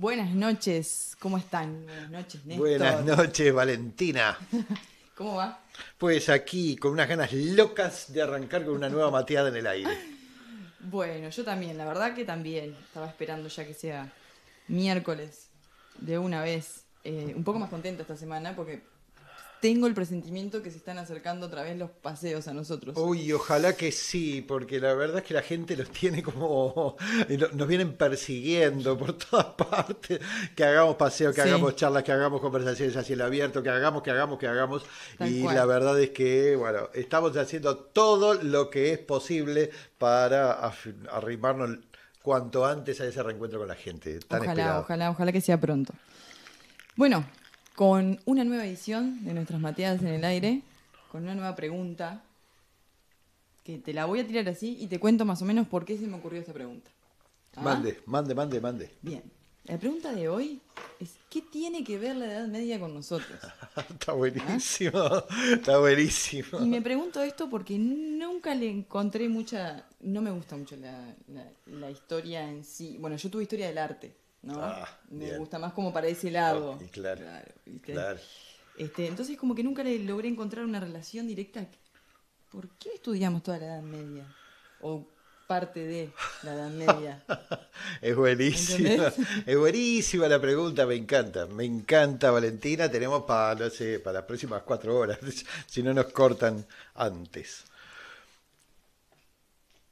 Buenas noches, ¿cómo están? Buenas noches, Néstor. Buenas noches, Valentina. ¿Cómo va? Pues aquí, con unas ganas locas de arrancar con una nueva mateada en el aire. Bueno, yo también, la verdad que también. Estaba esperando ya que sea miércoles de una vez. Eh, un poco más contenta esta semana porque tengo el presentimiento que se están acercando otra vez los paseos a nosotros. Uy, ojalá que sí, porque la verdad es que la gente los tiene como. Nos vienen persiguiendo por todas partes. Que hagamos paseos, que hagamos charlas, que hagamos conversaciones hacia el abierto, que hagamos, que hagamos, que hagamos. y la verdad es que, bueno, estamos haciendo todo lo que es posible para arrimarnos cuanto antes a ese reencuentro con la gente. ojalá, ojalá, ojalá que sea pronto. Bueno, con una nueva edición de nuestras Mateadas en el aire, con una nueva pregunta, que te la voy a tirar así y te cuento más o menos por qué se me ocurrió esta pregunta. ¿Ah? Mande, mande, mande, mande. Bien. La pregunta de hoy es, ¿qué tiene que ver la Edad Media con nosotros? está buenísimo, ¿Ah? está buenísimo. Y me pregunto esto porque nunca le encontré mucha, no me gusta mucho la, la historia en sí. Bueno, yo tuve historia del arte. Ah, me gusta más como para ese lado. Este, entonces como que nunca le logré encontrar una relación directa. ¿Por qué estudiamos toda la Edad Media? O parte de la Edad Media. es buenísima, es buenísima la pregunta, me encanta, me encanta Valentina, tenemos para, no sé, para las próximas cuatro horas, si no nos cortan antes.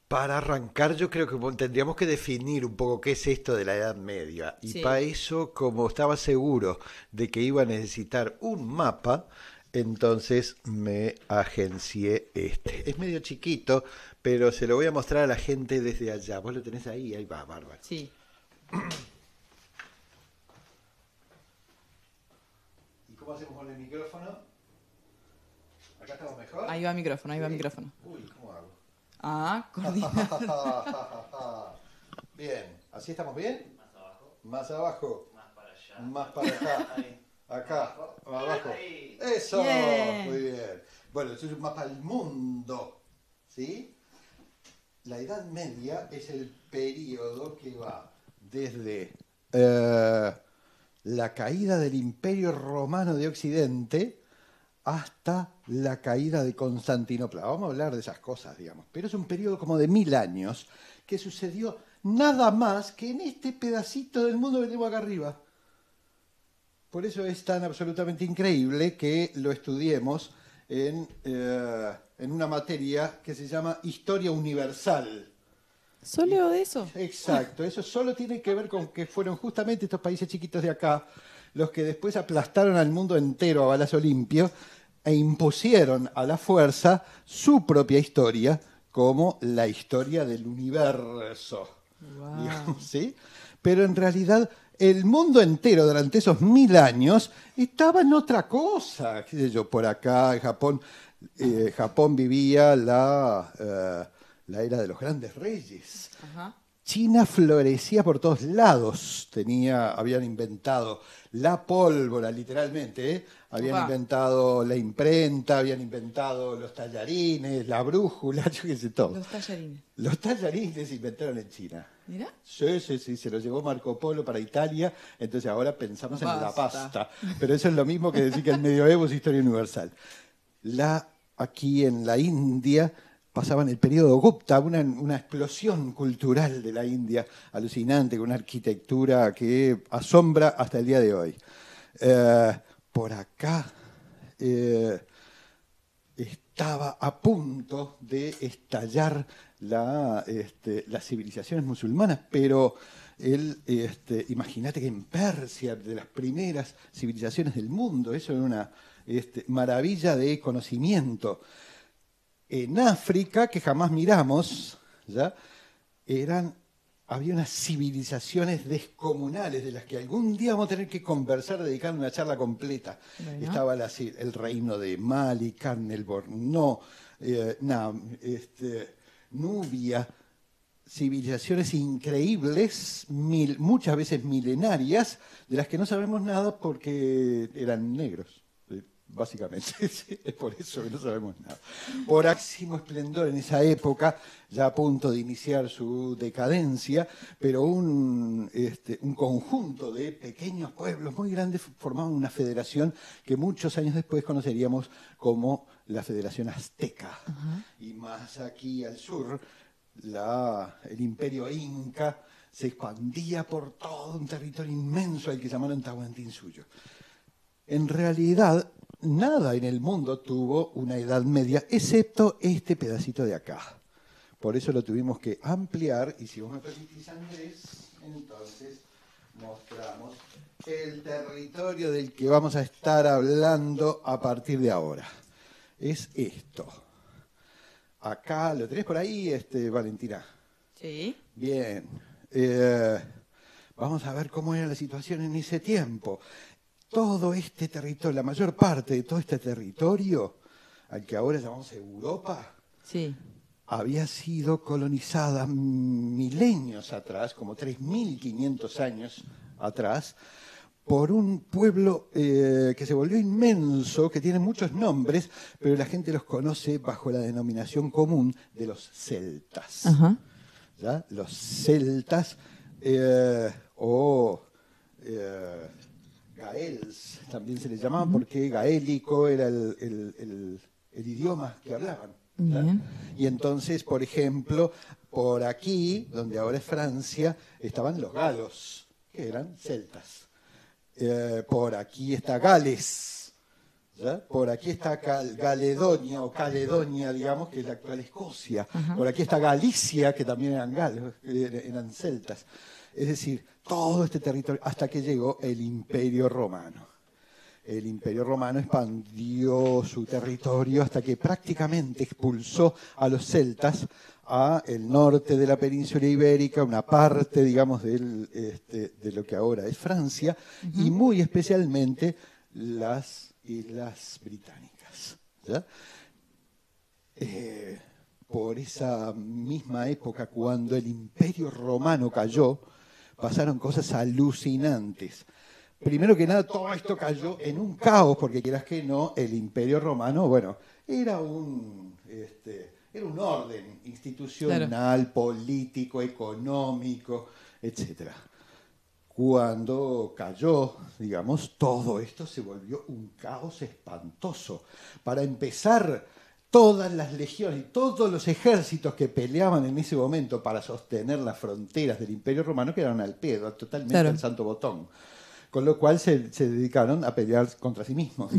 Para arrancar, yo creo que tendríamos que definir un poco qué es esto de la Edad Media. Y para eso, como estaba seguro de que iba a necesitar un mapa, entonces me agencié este. Es medio chiquito, pero se lo voy a mostrar a la gente desde allá. Vos lo tenés ahí, ahí va, bárbaro. Sí. ¿Y cómo hacemos con el micrófono? ¿Acá estamos mejor? Ahí va el micrófono, ahí va el micrófono. Uy. Ah, bien, ¿así estamos bien? Más abajo. Más abajo. Más para allá. Más para acá. Acá, abajo. abajo. Eso, muy bien. Bueno, esto es un mapa del mundo, ¿sí? La Edad Media es el periodo que va desde eh, la caída del Imperio Romano de Occidente hasta la caída de Constantinopla. Vamos a hablar de esas cosas, digamos. Pero es un periodo como de mil años que sucedió nada más que en este pedacito del mundo que tengo acá arriba. Por eso es tan absolutamente increíble que lo estudiemos en, eh, una materia que se llama Historia Universal. ¿Solo de eso? Exacto, eso solo tiene que ver con que fueron justamente estos países chiquitos de acá los que después aplastaron al mundo entero a balazo limpio e impusieron a la fuerza su propia historia como la historia del universo. Pero en realidad el mundo entero durante esos mil años estaba en otra cosa. yo? Por acá, en Japón, eh, Japón vivía la, eh, la era de los grandes reyes. China florecía por todos lados. Tenía, habían inventado la pólvora, literalmente. ¿eh? Habían inventado la imprenta, habían inventado los tallarines, la brújula, yo qué sé todo. Los tallarines. Los tallarines se inventaron en China. ¿Mira? Sí, sí, sí, se los llevó Marco Polo para Italia, entonces ahora pensamos en la pasta. Pero eso es lo mismo que decir que el medioevo es historia universal. La, aquí en la India pasaban el periodo Gupta, una, explosión cultural de la India alucinante, con una arquitectura que asombra hasta el día de hoy. Eh, por acá eh, estaba a punto de estallar este, las civilizaciones musulmanas, pero este, imagínate que en Persia, de las primeras civilizaciones del mundo, eso era una este, maravilla de conocimiento en África, que jamás miramos, ¿ya? Eran, había unas civilizaciones descomunales de las que algún día vamos a tener que conversar, dedicando una charla completa. Estaba el reino de Mali, Carnel, Borno, eh, este, Nubia, civilizaciones increíbles, muchas veces milenarias, de las que no sabemos nada porque eran negros. Básicamente, es por eso que no sabemos nada. Por máximo esplendor en esa época, ya a punto de iniciar su decadencia, pero este, un, conjunto de pequeños pueblos muy grandes formaban una federación que muchos años después conoceríamos como la Federación Azteca. Y más aquí al sur, el imperio inca se expandía por todo un territorio inmenso al que llamaron Tahuantinsuyo. En realidad, nada en el mundo tuvo una edad media, excepto este pedacito de acá. Por eso lo tuvimos que ampliar y si vos me permitís, Andrés, entonces mostramos el territorio del que vamos a estar hablando a partir de ahora. Es esto. Acá, ¿lo tenés por ahí, este, Valentina? Sí. Bien. Eh, vamos a ver cómo era la situación en ese tiempo todo este territorio, la mayor parte de todo este territorio, al que ahora llamamos Europa, había sido colonizada milenios atrás, como 3.500 años atrás, por un pueblo eh, que se volvió inmenso, que tiene muchos nombres, pero la gente los conoce bajo la denominación común de los celtas. Los celtas eh, o... Eh, Gaels también se les llamaba, porque gaélico era el, idioma que hablaban. Y entonces, por ejemplo, por aquí, donde ahora es Francia, estaban los galos, que eran celtas. Eh, por aquí está Gales. Por aquí está Galedonia o Caledonia, digamos, que es la actual Escocia. Por aquí está Galicia, que también eran galos, eran celtas. Es decir, todo este territorio hasta que llegó el imperio romano. El imperio romano expandió su territorio hasta que prácticamente expulsó a los celtas a el norte de la península ibérica, una parte, digamos, este, de lo que ahora es Francia, y muy especialmente las islas británicas. Eh, por esa misma época, cuando el imperio romano cayó, pasaron cosas alucinantes. Primero que nada, todo esto cayó en un caos, porque quieras que no, el imperio romano, bueno, era un, este, era un orden institucional, político, económico, etc. Cuando cayó, digamos, todo esto se volvió un caos espantoso. Para empezar, todas las legiones y todos los ejércitos que peleaban en ese momento para sostener las fronteras del Imperio Romano quedaron al pedo, totalmente al santo botón. Con lo cual se, dedicaron a pelear contra sí mismos,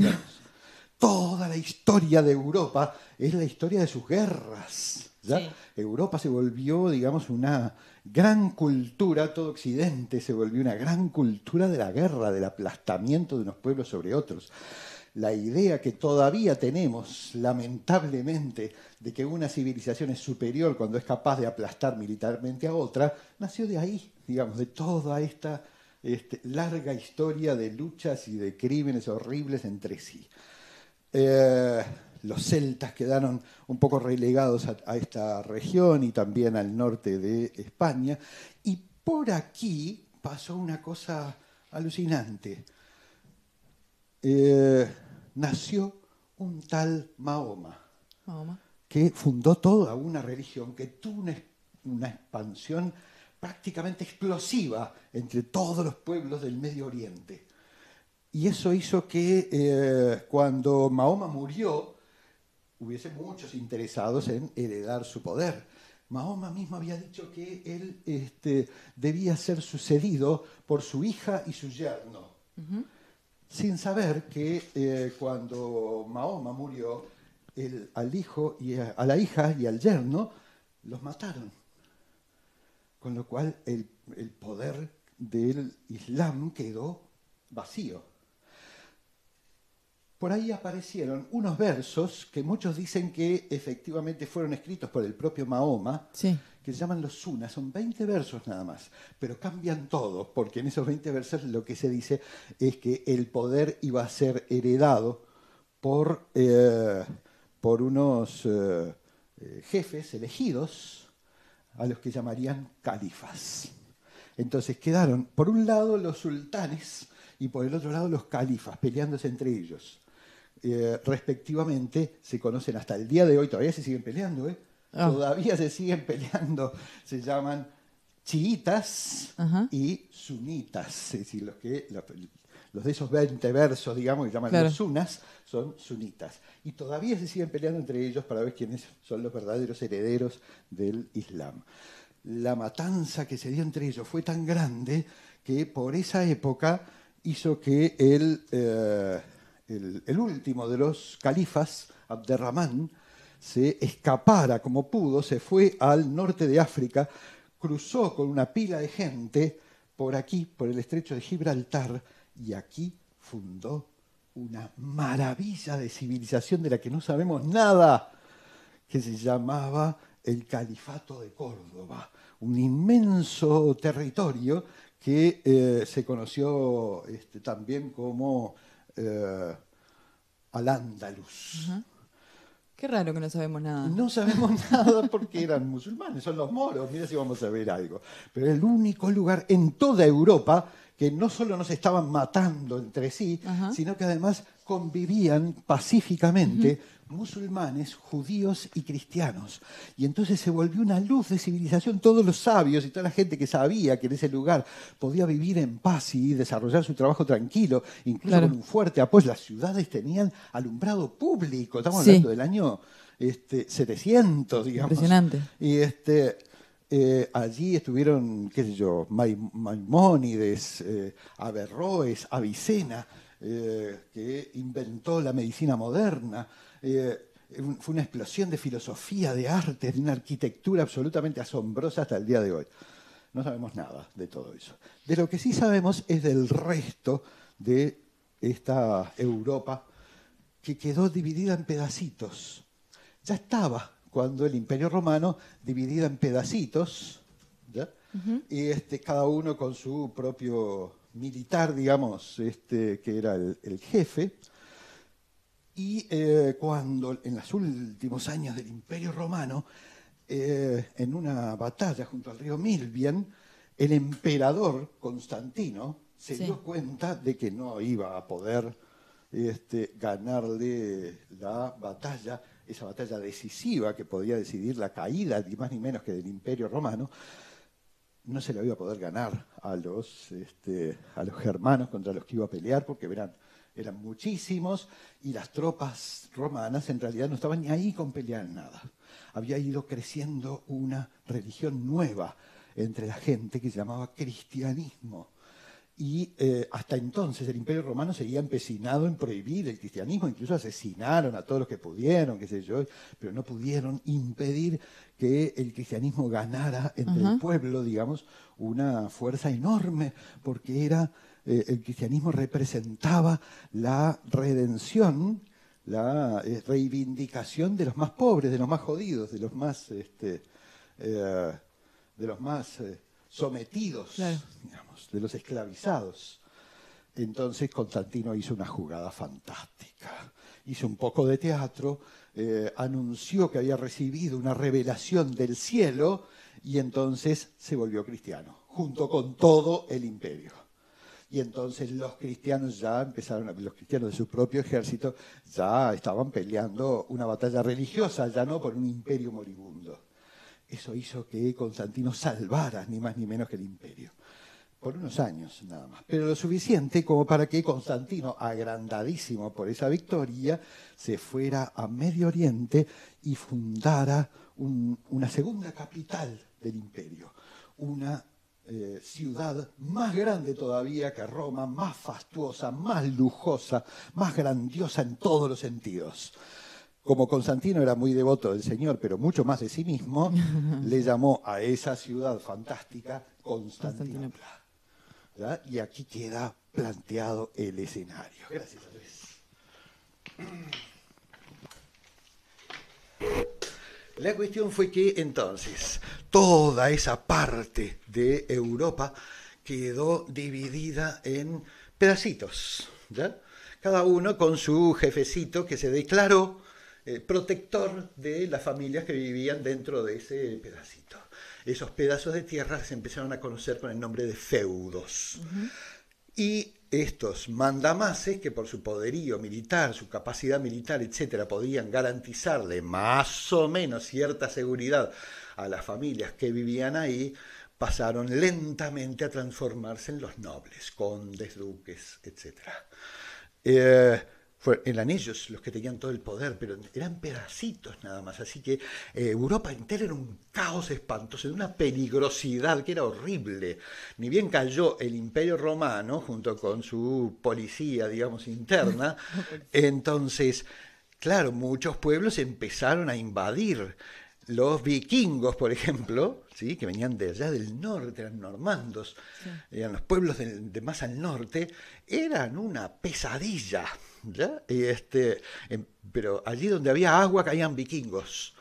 Toda la historia de Europa es la historia de sus guerras. Europa se volvió, digamos, una gran cultura, todo Occidente se volvió una gran cultura de la guerra, del aplastamiento de unos pueblos sobre otros la idea que todavía tenemos, lamentablemente, de que una civilización es superior cuando es capaz de aplastar militarmente a otra, nació de ahí, digamos, de toda esta este, larga historia de luchas y de crímenes horribles entre sí. Eh, los celtas quedaron un poco relegados a, esta región y también al norte de España. Y por aquí pasó una cosa alucinante. Eh, nació un tal Mahoma, que fundó toda una religión que tuvo una, expansión prácticamente explosiva entre todos los pueblos del Medio Oriente. Y eso hizo que eh, cuando Mahoma murió, hubiese muchos interesados en heredar su poder. Mahoma mismo había dicho que él este, debía ser sucedido por su hija y su yerno sin saber que eh, cuando Mahoma murió, al hijo y a, la hija y al yerno los mataron. Con lo cual el, el poder del Islam quedó vacío. Por ahí aparecieron unos versos que muchos dicen que efectivamente fueron escritos por el propio Mahoma, sí que se llaman los sunas, son 20 versos nada más, pero cambian todo, porque en esos 20 versos lo que se dice es que el poder iba a ser heredado por, eh, por unos eh, eh, jefes elegidos a los que llamarían califas. Entonces quedaron, por un lado, los sultanes y por el otro lado, los califas, peleándose entre ellos. respectivamente, se conocen hasta el día de hoy, todavía se siguen peleando, ¿eh? Ah. todavía se siguen peleando, se llaman chiitas y sunitas, es decir, los, que, los, de esos 20 versos, digamos, que llaman los sunas, son sunitas. Y todavía se siguen peleando entre ellos para ver quiénes son los verdaderos herederos del Islam. La matanza que se dio entre ellos fue tan grande que por esa época hizo que el, eh, el, el último de los califas, Abderrahman, se escapara como pudo, se fue al norte de África, cruzó con una pila de gente por aquí, por el estrecho de Gibraltar, y aquí fundó una maravilla de civilización de la que no sabemos nada, que se llamaba el Califato de Córdoba, un inmenso territorio que eh, se conoció este, también como eh, Al-Ándalus. Qué raro que no sabemos nada. No sabemos nada porque eran musulmanes, son los moros, mira si vamos a ver algo. Pero era el único lugar en toda Europa que no solo nos estaban matando entre sí, sino que además convivían pacíficamente musulmanes, judíos y cristianos. Y entonces se volvió una luz de civilización. Todos los sabios y toda la gente que sabía que en ese lugar podía vivir en paz y desarrollar su trabajo tranquilo, incluso con un fuerte apoyo. Las ciudades tenían alumbrado público, estamos hablando del año este, 700, digamos. Impresionante. Y este, eh, allí estuvieron, qué sé yo, Maimónides, eh, Averroes, Avicena, eh, que inventó la medicina moderna. Eh, fue una explosión de filosofía, de arte, de una arquitectura absolutamente asombrosa hasta el día de hoy. No sabemos nada de todo eso. De lo que sí sabemos es del resto de esta Europa que quedó dividida en pedacitos. Ya estaba cuando el Imperio Romano dividida en pedacitos, y este, cada uno con su propio militar, digamos, este, que era el jefe. Y eh, cuando en los últimos años del Imperio Romano, eh, en una batalla junto al río Milvian, el emperador Constantino se dio cuenta de que no iba a poder este, ganarle la batalla, esa batalla decisiva que podía decidir la caída, ni más ni menos que del Imperio Romano, no se la iba a poder ganar a los, este, a los germanos contra los que iba a pelear, porque verán, eran muchísimos, y las tropas romanas en realidad no estaban ni ahí con pelear nada. Había ido creciendo una religión nueva entre la gente que se llamaba cristianismo y eh, hasta entonces el Imperio Romano seguía empecinado en prohibir el cristianismo, incluso asesinaron a todos los que pudieron, qué sé yo, pero no pudieron impedir que el cristianismo ganara entre el pueblo, digamos, una fuerza enorme, porque era eh, el cristianismo representaba la redención, la eh, reivindicación de los más pobres, de los más jodidos, de los más este, de los más sometidos, digamos, de los esclavizados. Entonces Constantino hizo una jugada fantástica. Hizo un poco de teatro, eh, anunció que había recibido una revelación del cielo y entonces se volvió cristiano, junto con todo el imperio. Y entonces los cristianos ya empezaron, los cristianos de su propio ejército ya estaban peleando una batalla religiosa, ya no por un imperio moribundo. Eso hizo que Constantino salvara ni más ni menos que el imperio. Por unos años nada más. Pero lo suficiente como para que Constantino, agrandadísimo por esa victoria, se fuera a Medio Oriente y fundara una segunda capital del imperio. Una eh, ciudad más grande todavía que Roma, más fastuosa, más lujosa, más grandiosa en todos los sentidos. Como Constantino era muy devoto del Señor, pero mucho más de sí mismo, le llamó a esa ciudad fantástica Constantinopla. Y aquí queda planteado el escenario. Gracias, Andrés. La cuestión fue que entonces toda esa parte de Europa quedó dividida en pedacitos, cada uno con su jefecito que se declaró eh, protector de las familias que vivían dentro de ese pedacito. Esos pedazos de tierra se empezaron a conocer con el nombre de feudos. Y estos mandamases, que por su poderío militar, su capacidad militar, etcétera, podían garantizarle más o menos cierta seguridad a las familias que vivían ahí, pasaron lentamente a transformarse en los nobles, condes, duques, etcétera. Eh, eran ellos los que tenían todo el poder, pero eran pedacitos nada más. Así que eh, Europa entera era un caos espantoso, de una peligrosidad que era horrible. Ni bien cayó el Imperio Romano, junto con su policía, digamos, interna, entonces, claro, muchos pueblos empezaron a invadir. Los vikingos, por ejemplo, ¿sí? que venían de allá del norte, eran normandos, eran los pueblos de más al norte, eran una pesadilla y este, em, pero allí donde había agua caían vikingos.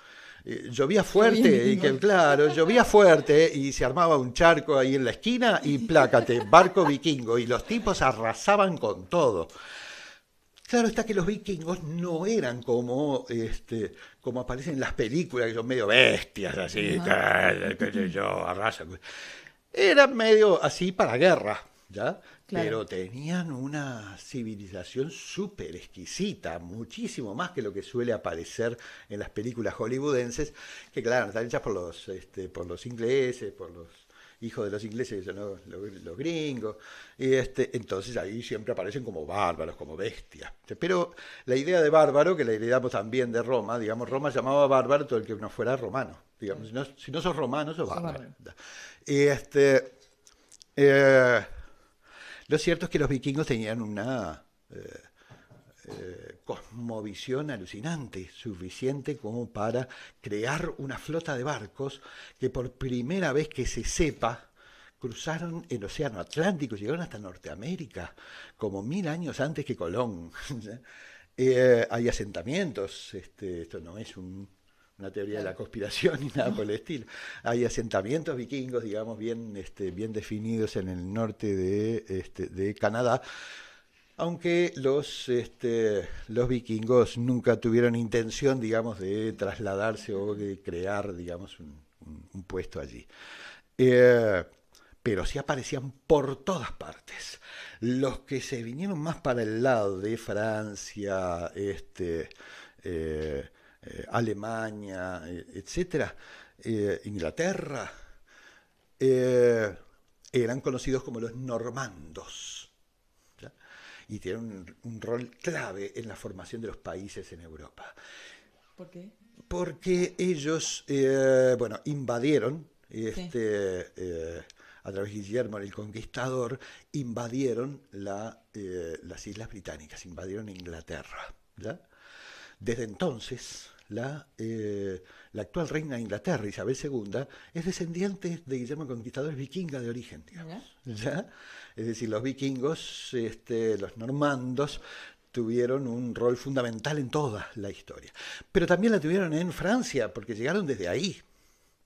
Eh, llovía fuerte, y que, claro, llovía fuerte y se armaba un charco ahí en la esquina y plácate, barco vikingo. Y los tipos arrasaban con todo. Claro está que los vikingos no eran como, este, como aparecen en las películas, que son medio bestias, así, que, yo, arrasa Eran medio así para guerra. Pero tenían una civilización súper exquisita, muchísimo más que lo que suele aparecer en las películas hollywoodenses, que claro, están hechas por los, este, por los ingleses, por los hijos de los ingleses, los, gringos, y este, entonces ahí siempre aparecen como bárbaros, como bestias. Pero la idea de bárbaro, que la heredamos también de Roma, digamos, Roma llamaba bárbaro todo el que no fuera romano, digamos, mm. si no, sos romano, sos bárbaro. Este, eh, lo cierto es que los vikingos tenían una eh, eh, cosmovisión alucinante, suficiente como para crear una flota de barcos que por primera vez que se sepa cruzaron el Océano Atlántico, llegaron hasta Norteamérica, como mil años antes que Colón. Eh, hay asentamientos, este, esto no es un una teoría de la conspiración y nada por el estilo. Hay asentamientos vikingos, digamos, bien, este, bien definidos en el norte de, este, de Canadá, aunque los, este, los vikingos nunca tuvieron intención, digamos, de trasladarse o de crear, digamos, un, puesto allí. Eh, pero sí aparecían por todas partes. Los que se vinieron más para el lado de Francia, este, eh, eh, Alemania, eh, etcétera, eh, Inglaterra, eran conocidos como los normandos y tienen un, rol clave en la formación de los países en Europa. ¿Por qué? Porque ellos, bueno, invadieron este, a través de Guillermo el Conquistador, invadieron las Islas Británicas, invadieron Inglaterra. Desde entonces, la, eh, la actual reina de Inglaterra, Isabel II, es descendiente de Guillermo Conquistador, es vikinga de origen, ¿ya? Es decir, los vikingos, este, los normandos, tuvieron un rol fundamental en toda la historia. Pero también la tuvieron en Francia, porque llegaron desde ahí,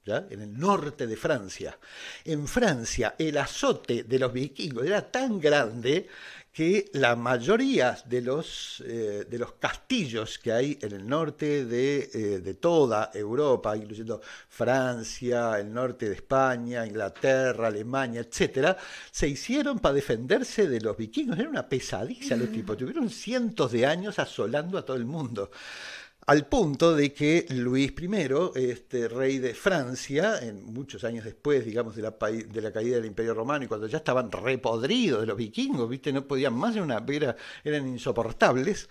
¿Ya? en el norte de Francia. En Francia el azote de los vikingos era tan grande que la mayoría de los, eh, de los castillos que hay en el norte eh, de, toda Europa, incluyendo Francia, el norte de España, Inglaterra, Alemania, etc., se hicieron para defenderse de los vikingos. Era una pesadilla los mm. tipos. Tuvieron cientos de años asolando a todo el mundo al punto de que Luis I, este, rey de Francia, en muchos años después, digamos, de la, caída del Imperio Romano, y cuando ya estaban repodridos de los vikingos, ¿viste? no podían más, una, eran insoportables,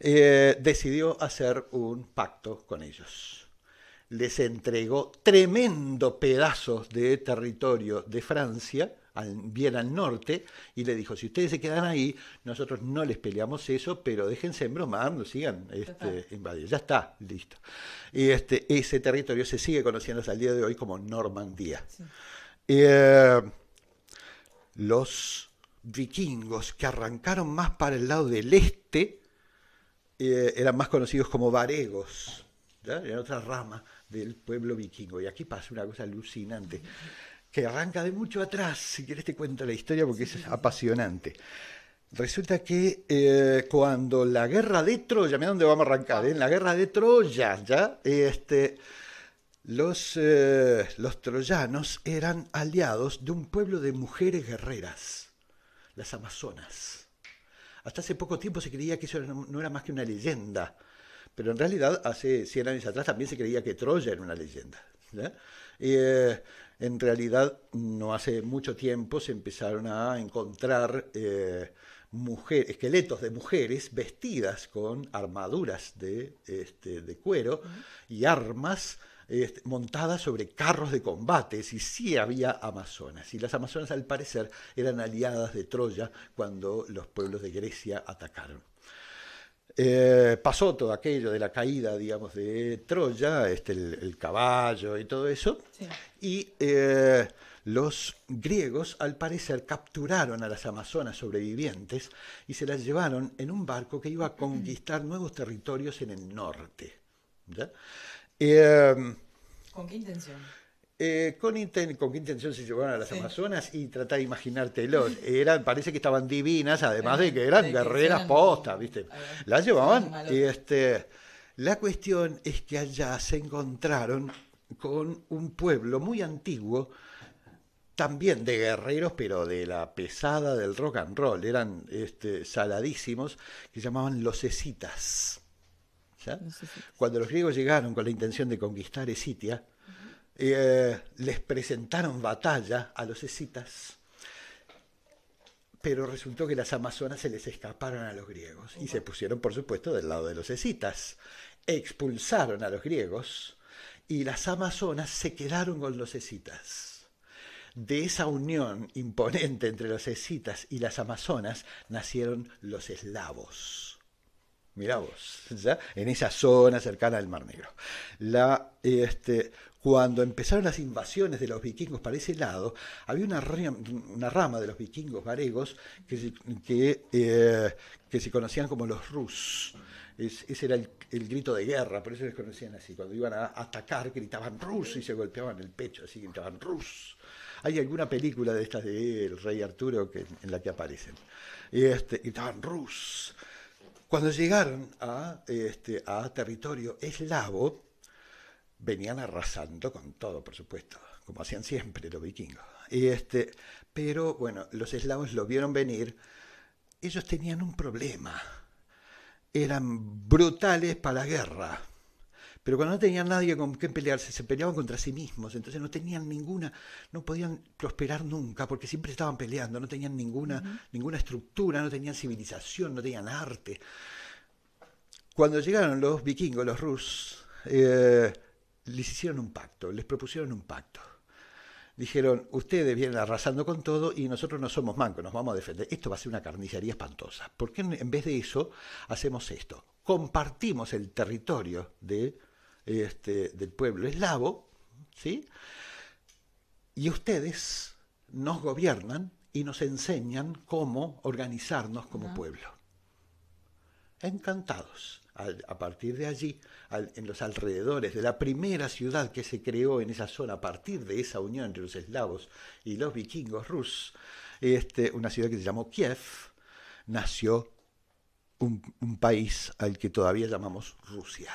eh, decidió hacer un pacto con ellos. Les entregó tremendo pedazos de territorio de Francia, bien al norte, y le dijo, si ustedes se quedan ahí, nosotros no les peleamos eso, pero déjense embromar, no sigan este, Ya está, listo. Y este, ese territorio se sigue conociendo hasta el día de hoy como Normandía. Eh, los vikingos que arrancaron más para el lado del este eh, eran más conocidos como varegos, ¿ya? en otra rama del pueblo vikingo. Y aquí pasa una cosa alucinante que arranca de mucho atrás. Si quieres te cuento la historia porque es apasionante. Resulta que eh, cuando la guerra de Troya, mira dónde vamos a arrancar, en ¿eh? la guerra de Troya, ya, este, los, eh, los troyanos eran aliados de un pueblo de mujeres guerreras, las amazonas. Hasta hace poco tiempo se creía que eso no era más que una leyenda, pero en realidad hace 100 años atrás también se creía que Troya era una leyenda. ¿ya? en realidad no hace mucho tiempo se empezaron a encontrar eh, esqueletos de mujeres vestidas con armaduras de, este, cuero y armas este, montadas sobre carros de combate. y sí había amazonas. Y las amazonas al parecer eran aliadas de Troya cuando los pueblos de Grecia atacaron. Eh, pasó todo aquello de la caída, digamos, de Troya, este, el, caballo y todo eso, y eh, los griegos, al parecer, capturaron a las amazonas sobrevivientes y se las llevaron en un barco que iba a conquistar nuevos territorios en el norte. Eh, ¿Con qué intención? Eh, con, qué intención se llevaron a las Amazonas y tratar de imaginártelo. Eran, parece que estaban divinas, además de que eran guerreras postas, ¿viste? Las llevaban. Este, la cuestión es que allá se encontraron con un pueblo muy antiguo, también de guerreros, pero de la pesada del rock and roll, eran este, saladísimos, que llamaban los escitas. Cuando los griegos llegaron con la intención de conquistar Esitia eh, les presentaron batalla a los escitas, pero resultó que las amazonas se les escaparon a los griegos y se pusieron, por supuesto, del lado de los escitas. Expulsaron a los griegos y las amazonas se quedaron con los escitas. De esa unión imponente entre los escitas y las amazonas nacieron los eslavos. Mirá vos, en esa zona cercana al Mar Negro. La, este, cuando empezaron las invasiones de los vikingos para ese lado, había una, una rama de los vikingos varegos que, eh, que, se conocían como los rus. Es, ese era el el grito de guerra, por eso les conocían así. Cuando iban a atacar gritaban rus y se golpeaban el pecho, así gritaban rus. Hay alguna película de estas de El Rey Arturo en la que aparecen. Este, gritaban rus. Cuando llegaron a, este, a territorio eslavo, venían arrasando con todo, por supuesto, como hacían siempre los vikingos. Este, pero bueno, los eslavos lo vieron venir. Ellos tenían un problema eran brutales para la guerra. Pero cuando no tenían nadie con quien pelearse, se peleaban contra sí mismos, entonces no tenían ninguna, no podían prosperar nunca, porque siempre estaban peleando, no tenían ninguna, ninguna estructura, no tenían civilización, no tenían arte. Cuando llegaron los vikingos, los rus, eh, les hicieron un pacto, les propusieron un pacto dijeron, ustedes vienen arrasando con todo y nosotros no somos mancos, nos vamos a defender. Esto va a ser una carnicería espantosa. ¿Por qué en vez de eso hacemos esto? Compartimos el territorio de, este, del pueblo eslavo, ¿sí? Y ustedes nos gobiernan y nos enseñan cómo organizarnos como pueblo. Encantados a partir de allí, en los alrededores de la primera ciudad que se creó en esa zona a partir de esa unión entre los eslavos y los vikingos rus este, una ciudad que se llamó Kiev, nació un, un país al que todavía llamamos Rusia,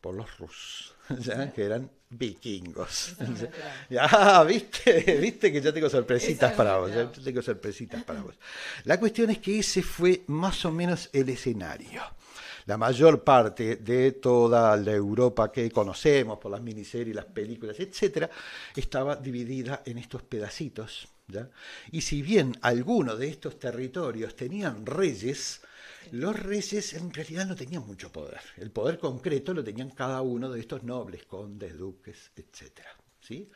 por los rus que eran vikingos. ah, viste, que ya tengo sorpresitas para vos, tengo sorpresitas para vos. La cuestión es que ese fue más o menos el escenario la mayor parte de toda la Europa que conocemos por las miniseries, las películas, etcétera, estaba dividida en estos pedacitos. Y si bien algunos de estos territorios tenían reyes, los reyes en realidad no tenían mucho poder. El poder concreto lo tenían cada uno de estos nobles, condes, duques, etcétera. ¿Sí?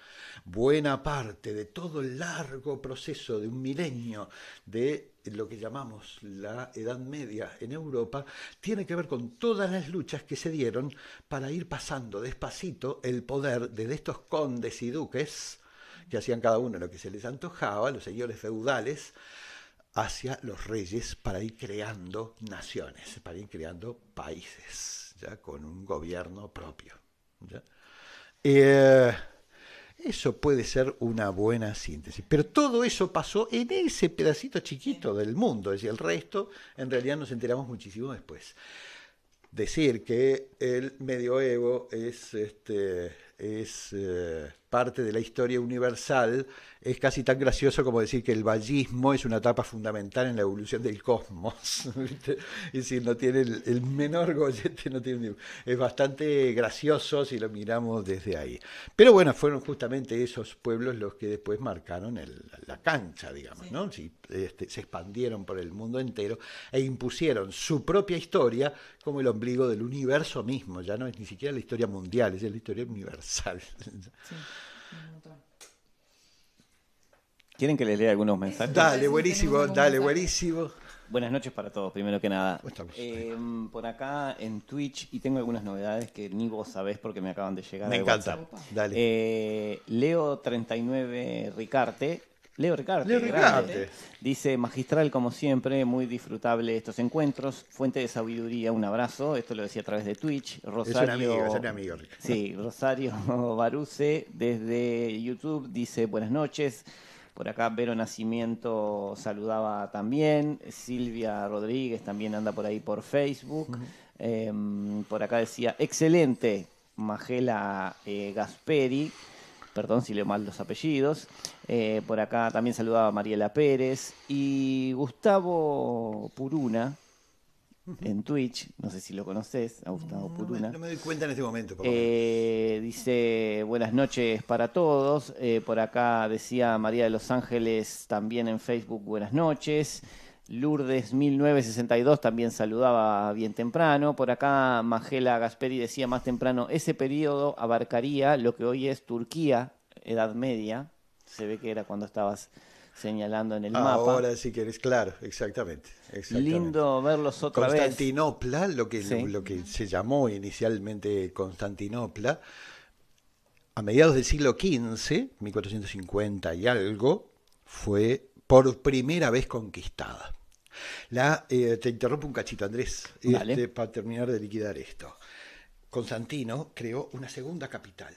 Buena parte de todo el largo proceso de un milenio de lo que llamamos la Edad Media en Europa tiene que ver con todas las luchas que se dieron para ir pasando despacito el poder de estos condes y duques, que hacían cada uno lo que se les antojaba, los señores feudales, hacia los reyes para ir creando naciones, para ir creando países, ya con un gobierno propio. ¿ya? Eh, eso puede ser una buena síntesis. Pero todo eso pasó en ese pedacito chiquito del mundo. Es decir, el resto en realidad nos enteramos muchísimo después. Decir que el medioevo es, este, es eh, parte de la historia universal, es casi tan gracioso como decir que el vallismo es una etapa fundamental en la evolución del cosmos. y si no tiene el, menor gollete, no tiene, es bastante gracioso si lo miramos desde ahí. Pero bueno, fueron justamente esos pueblos los que después marcaron la cancha, digamos, ¿no? Este, se expandieron por el mundo entero e impusieron su propia historia como el ombligo del universo mismo, ya no es ni siquiera la historia mundial, es la historia universal. ¿Quieren que les lea algunos mensajes? Dale, buenísimo, dale, buenísimo. Buenas noches para todos, primero que nada. Eh, por acá en Twitch, y tengo algunas novedades que ni vos sabés porque me acaban de llegar. Me encanta, eh, Leo39 Ricarte Leo Ricardo. Dice, magistral como siempre, muy disfrutable estos encuentros, fuente de sabiduría, un abrazo, esto lo decía a través de Twitch. Rosario, amigo, Sí, Rosario Baruce desde YouTube dice, buenas noches. Por acá Vero Nacimiento saludaba también, Silvia Rodríguez también anda por ahí por Facebook. Em, por acá decía, excelente, Magela eh, Gasperi perdón si leo mal los apellidos. Eh, por acá también saludaba a Mariela Pérez y Gustavo Puruna en Twitch, no sé si lo conoces, Gustavo Puruna. No me doy cuenta en este momento. Eh, dice buenas noches para todos. Eh, por acá decía María de los Ángeles también en Facebook buenas noches. Lourdes 1962 también saludaba bien temprano. Por acá Magela Gasperi decía más temprano, ese periodo abarcaría lo que hoy es Turquía, Edad Media. Se ve que era cuando estabas señalando en el ah, mapa. Ahora sí que eres claro, exactamente, exactamente. Lindo verlos otra vez. Constantinopla, lo que, lo que se llamó inicialmente Constantinopla, a mediados del siglo XV, 1450 y algo, fue por primera vez conquistada. La, eh, te interrumpo un cachito, Andrés, este, para terminar de liquidar esto. Constantino creó una segunda capital.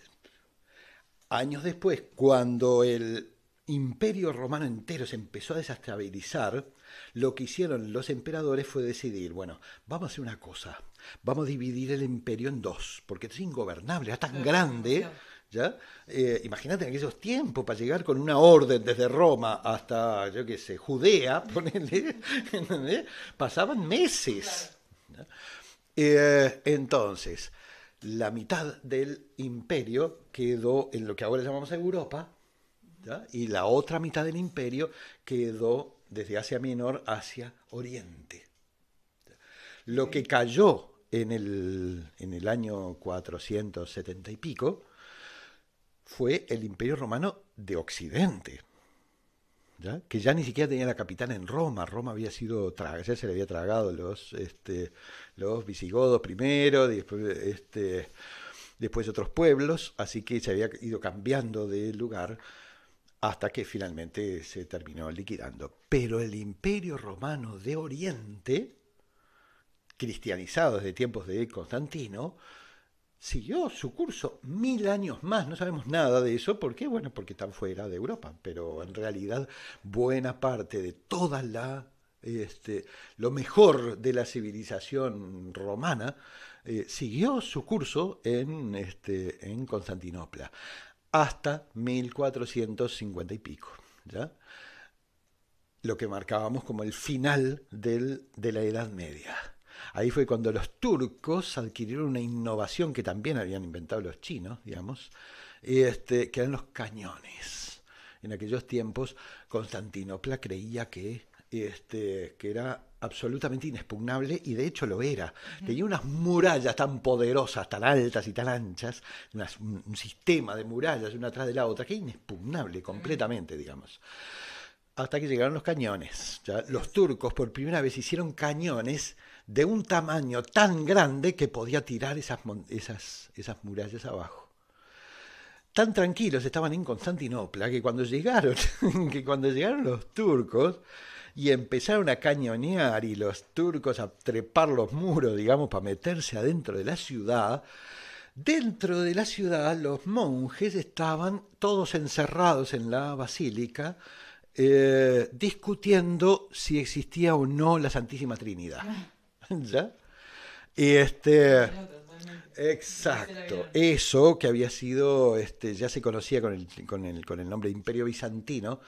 Años después, cuando el imperio romano entero se empezó a desestabilizar, lo que hicieron los emperadores fue decidir, bueno, vamos a hacer una cosa, vamos a dividir el imperio en dos, porque es ingobernable, es tan grande ¿ya? Eh, imagínate en aquellos tiempos, para llegar con una orden desde Roma hasta, yo qué sé, Judea, pasaban meses. Eh, entonces, la mitad del imperio quedó en lo que ahora llamamos Europa, y la otra mitad del imperio quedó desde Asia Menor hacia Oriente. Lo que cayó en el, en el año 470 y pico, fue el Imperio Romano de Occidente, que ya ni siquiera tenía la capital en Roma. Roma había sido, ya se le había tragado los, este, los visigodos primero, después, este, después otros pueblos, así que se había ido cambiando de lugar hasta que finalmente se terminó liquidando. Pero el Imperio Romano de Oriente, cristianizado desde tiempos de Constantino, siguió su curso mil años más. No sabemos nada de eso. ¿Por qué? Bueno, porque están fuera de Europa. Pero en realidad buena parte de toda este, lo mejor de la civilización romana eh, siguió su curso en, este, Constantinopla hasta 1450 y pico. ¿ya? Lo que marcábamos como el final de la Edad Media. Ahí fue cuando los turcos adquirieron una innovación que también habían inventado los chinos, digamos, este, que eran los cañones. En aquellos tiempos Constantinopla creía que, este, que era absolutamente inexpugnable y de hecho lo era. Tenía unas murallas tan poderosas, tan altas y tan anchas, un sistema de murallas una atrás de la otra, que inexpugnable completamente, digamos. Hasta que llegaron los cañones. los turcos por primera vez hicieron cañones de un tamaño tan grande que podía tirar esas, esas, murallas abajo. Tan tranquilos estaban en Constantinopla que cuando llegaron, que cuando llegaron los turcos, y empezaron a cañonear y los turcos a trepar los muros, digamos, para meterse adentro de la ciudad, dentro de la ciudad los monjes estaban todos encerrados en la basílica eh, discutiendo si existía o no la Santísima Trinidad. ¿Ya? Y este... Exacto, eso que había sido, este, ya se conocía con el, con el, con el nombre de Imperio Bizantino,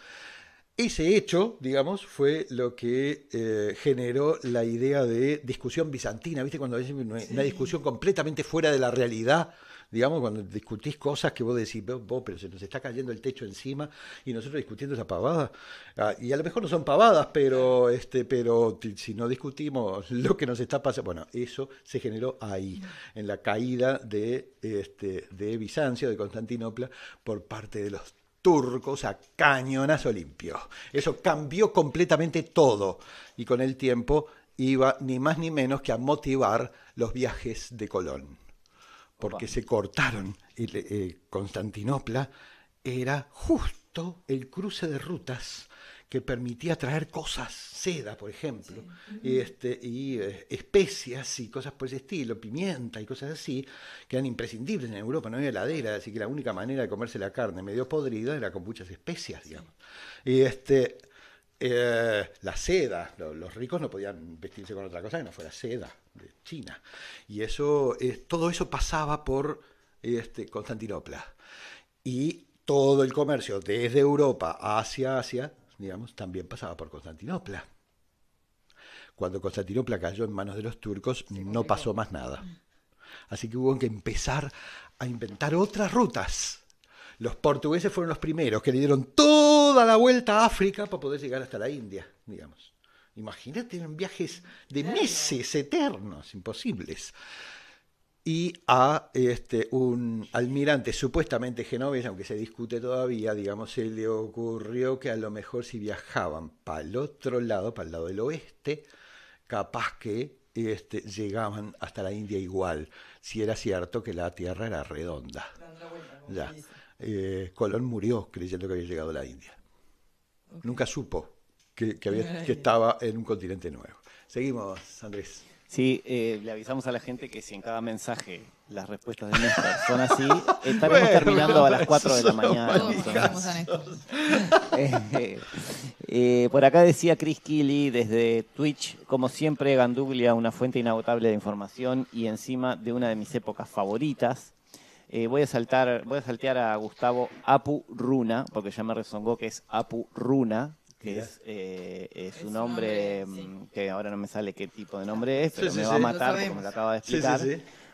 ese hecho, digamos, fue lo que eh, generó la idea de discusión bizantina, ¿viste? Cuando hay una discusión completamente fuera de la realidad digamos, cuando discutís cosas que vos decís, vos, pero se nos está cayendo el techo encima y nosotros discutiendo esa pavada. Ah, y a lo mejor no son pavadas, pero, este, pero si no discutimos lo que nos está pasando, bueno, eso se generó ahí, en la caída de, este, de Bizancio, de Constantinopla, por parte de los turcos a cañonazo limpio. Eso cambió completamente todo y con el tiempo iba ni más ni menos que a motivar los viajes de Colón porque se cortaron. Eh, Constantinopla era justo el cruce de rutas que permitía traer cosas, seda, por ejemplo, y, este, y eh, especias y cosas por ese estilo, pimienta y cosas así, que eran imprescindibles en Europa, no había heladera, así que la única manera de comerse la carne medio podrida era con muchas especias, digamos. Y este, eh, la seda, los ricos no podían vestirse con otra cosa que no fuera seda, China. Y eso, eh, todo eso pasaba por este, Constantinopla. Y todo el comercio desde Europa hacia Asia, digamos, también pasaba por Constantinopla. Cuando Constantinopla cayó en manos de los turcos, no pasó más nada. Así que hubo que empezar a inventar otras rutas. Los portugueses fueron los primeros que le dieron toda la vuelta a África para poder llegar hasta la India, digamos. Imagínate, eran viajes de meses eternos, imposibles. Y a este, un almirante supuestamente genovés, aunque se discute todavía, digamos, se le ocurrió que a lo mejor si viajaban para el otro lado, para el lado del oeste, capaz que este, llegaban hasta la India igual, si era cierto que la Tierra era redonda. Eh, Colón murió creyendo que había llegado a la India. Nunca supo que, estaba en un continente nuevo. Seguimos, Andrés. Sí, eh, le avisamos a la gente que si en cada mensaje las respuestas de Néstor son así, estaremos terminando a las 4 de la mañana. Eh, eh, por acá decía Chris Keely desde Twitch, como siempre, Ganduglia, una fuente inagotable de información y encima de una de mis épocas favoritas. voy a saltar, voy a saltear a Gustavo Apu Runa, porque ya me rezongó que es Apu Runa, que es, eh, su un nombre, mm, que ahora no me sale qué tipo de nombre es, pero me va a matar como lo acaba de explicar.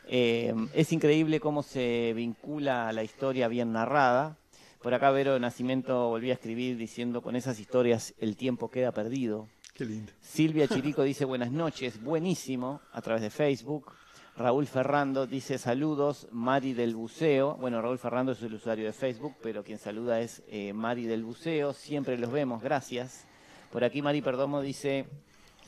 Eh, es increíble cómo se vincula a la historia bien narrada. Por acá Vero Nacimiento volvía a escribir diciendo con esas historias el tiempo queda perdido. Qué Silvia Chirico dice buenas noches, buenísimo, a través de Facebook. Raúl Ferrando dice saludos, Mari del Buceo. Bueno, Raúl Ferrando es el usuario de Facebook, pero quien saluda es eh, Mari del Buceo. Siempre los vemos, gracias. Por aquí Mari Perdomo dice,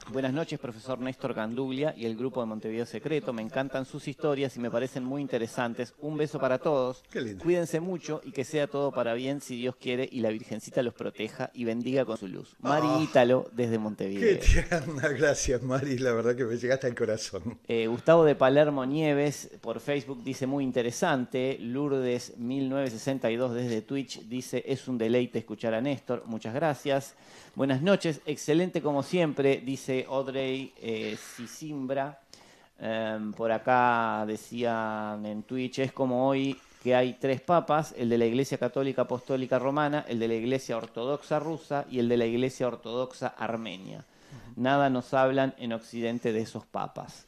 Buenas noches, profesor Néstor Ganduglia y el grupo de Montevideo Secreto. Me encantan sus historias y me parecen muy interesantes. Un beso para todos. Qué Cuídense mucho y que sea todo para bien si Dios quiere y la Virgencita los proteja y bendiga con su luz. Mari ah. Ítalo desde Montevideo. Qué tierna, gracias Mari, la verdad que me llegaste al corazón. Eh, Gustavo de Palermo Nieves por Facebook dice muy interesante. Lourdes 1962 desde Twitch dice es un deleite escuchar a Néstor. Muchas gracias. Buenas noches, excelente como siempre, dice Odrey Audrey eh, Sisimbra. Em, por acá decían en Twitch, es como hoy que hay tres papas, el de la Iglesia Católica Apostólica Romana, el de la Iglesia Ortodoxa Rusa y el de la Iglesia Ortodoxa Armenia. Nada nos hablan en Occidente de esos papas.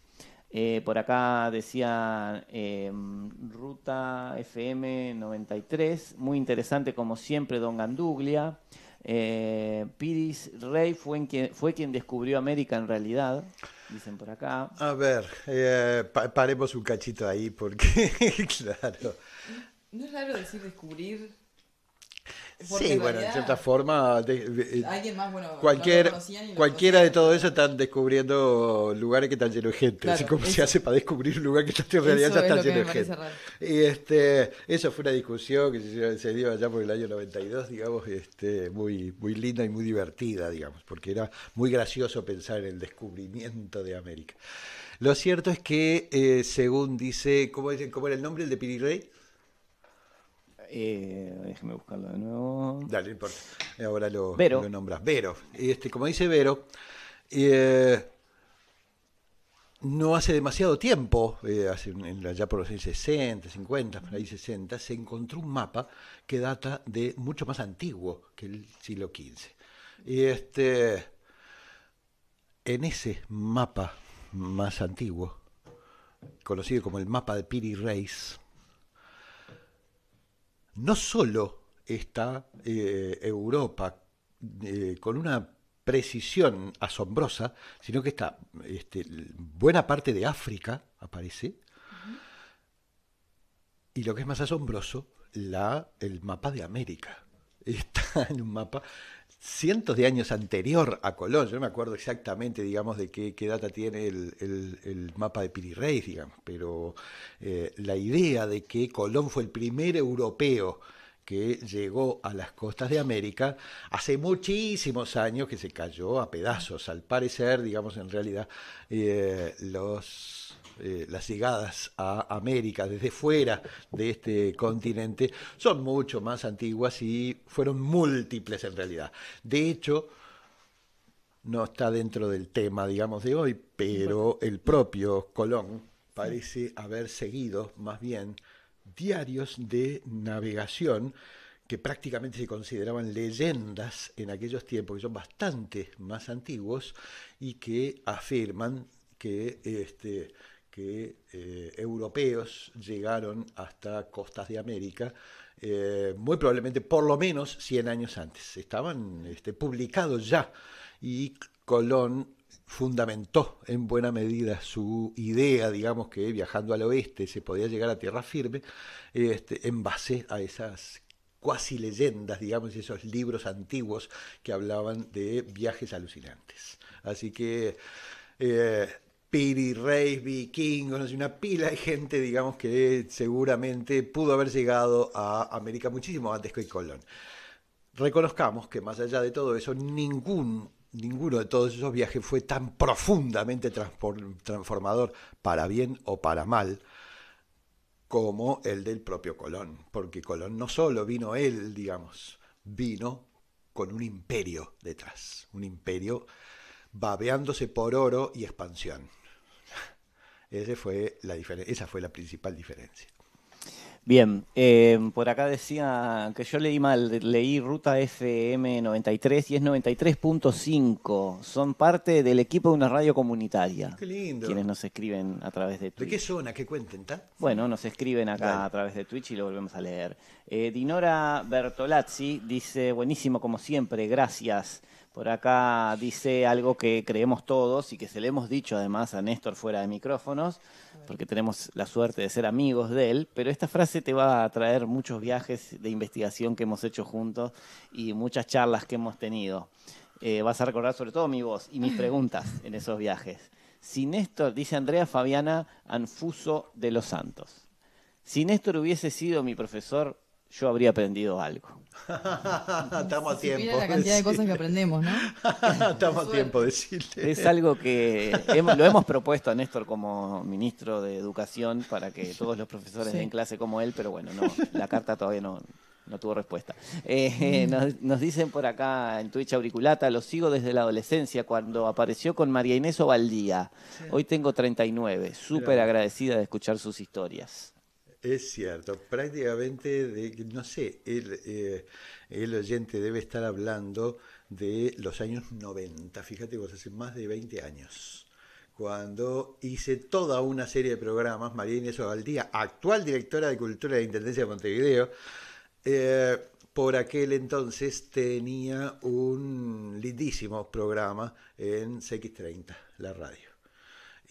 Eh, por acá decía em, Ruta FM 93, muy interesante como siempre, don Ganduglia. Eh, Piris Rey fue, quien, descubrió América en realidad, dicen por acá. A ver, eh, paremos un cachito ahí porque, claro. ¿No es raro decir descubrir? sí, bueno, en cierta forma. Eh, cualquier, cualquiera de todo eso están descubriendo lugares que están llenos de gente. así como se hace para descubrir un lugar que está, en realidad ya está lleno de gente. Y este, eso fue una discusión que se, dio allá por el año 92, digamos, este, muy, muy linda y muy divertida, digamos, porque era muy gracioso pensar en el descubrimiento de América. Lo cierto es que, eh, según dice, ¿cómo, ¿cómo, era el nombre? ¿El de Piri eh, déjeme buscarlo de nuevo. Dale, no eh, Ahora lo, nombras. Vero. Este, como dice Vero, eh, no hace demasiado tiempo, eh, ya por los 60, 50, por ahí 60, se encontró un mapa que data de mucho más antiguo que el siglo XV. Y este, en ese mapa más antiguo, conocido como el mapa de Piri Reis, no solo está eh, Europa eh, con una precisión asombrosa, sino que está este, buena parte de África, aparece, y lo que es más asombroso, la, el mapa de América. Está en un mapa cientos de años anterior a Colón. Yo no me acuerdo exactamente, digamos, de qué, data tiene el, mapa de Piri digamos, pero eh, la idea de que Colón fue el primer europeo que llegó a las costas de América hace muchísimos años que se cayó a pedazos. Al parecer, digamos, en realidad, eh, los eh, las llegadas a América desde fuera de este continente son mucho más antiguas y fueron múltiples en realidad. De hecho, no está dentro del tema, digamos, de hoy, pero el propio Colón parece haber seguido más bien diarios de navegación que prácticamente se consideraban leyendas en aquellos tiempos, que son bastante más antiguos y que afirman que este, que eh, europeos llegaron hasta costas de América, eh, muy probablemente por lo menos 100 años antes. Estaban este, publicados ya y Colón fundamentó en buena medida su idea, digamos que viajando al oeste se podía llegar a tierra firme, este, en base a esas cuasi leyendas, digamos, esos libros antiguos que hablaban de viajes alucinantes. Así que eh, Piri Reis, vikingos, una pila de gente, digamos, que seguramente pudo haber llegado a América muchísimo antes que Colón. Reconozcamos que más allá de todo eso, ningún, ninguno de todos esos viajes fue tan profundamente transformador, para bien o para mal, como el del propio Colón, porque Colón no solo vino él, digamos, vino con un imperio detrás, un imperio babeándose por oro y expansión fue la esa fue la principal diferencia. Bien, eh, por acá decía que yo leí mal, leí Ruta FM 93 y es 93.5. Son parte del equipo de una radio comunitaria. Qué lindo. Quienes nos escriben a través de Twitch. ¿De qué zona? ¿Qué cuenten? Bueno, nos escriben acá a través de Twitch y lo volvemos a leer. Eh, Dinora Bertolazzi dice, buenísimo como siempre, gracias. Por acá dice algo que creemos todos y que se le hemos dicho además a Néstor fuera de micrófonos, porque tenemos la suerte de ser amigos de él, pero esta frase te va a traer muchos viajes de investigación que hemos hecho juntos y muchas charlas que hemos tenido. Eh, vas a recordar sobre todo mi voz y mis preguntas en esos viajes. Si Néstor, dice Andrea Fabiana Anfuso de los Santos, si Néstor hubiese sido mi profesor yo habría aprendido algo. Estamos a tiempo. Mira la cantidad de cosas que aprendemos, ¿no? Estamos a tiempo, decirle. Es algo que lo hemos propuesto a Néstor como ministro de Educación para que todos los profesores en den clase como él, pero bueno, no, la carta todavía no, no tuvo respuesta. Eh, mm. nos, nos, dicen por acá en Twitch Auriculata, lo sigo desde la adolescencia, cuando apareció con María Inés Ovaldía. Hoy tengo 39, súper agradecida de escuchar sus historias. Es cierto, prácticamente, de, no sé, eh, el, oyente debe estar hablando de los años 90, fíjate vos, hace más de 20 años, cuando hice toda una serie de programas, María Inés Ovaldía, actual directora de Cultura de la Intendencia de Montevideo, eh, por aquel entonces tenía un lindísimo programa en CX30, la radio.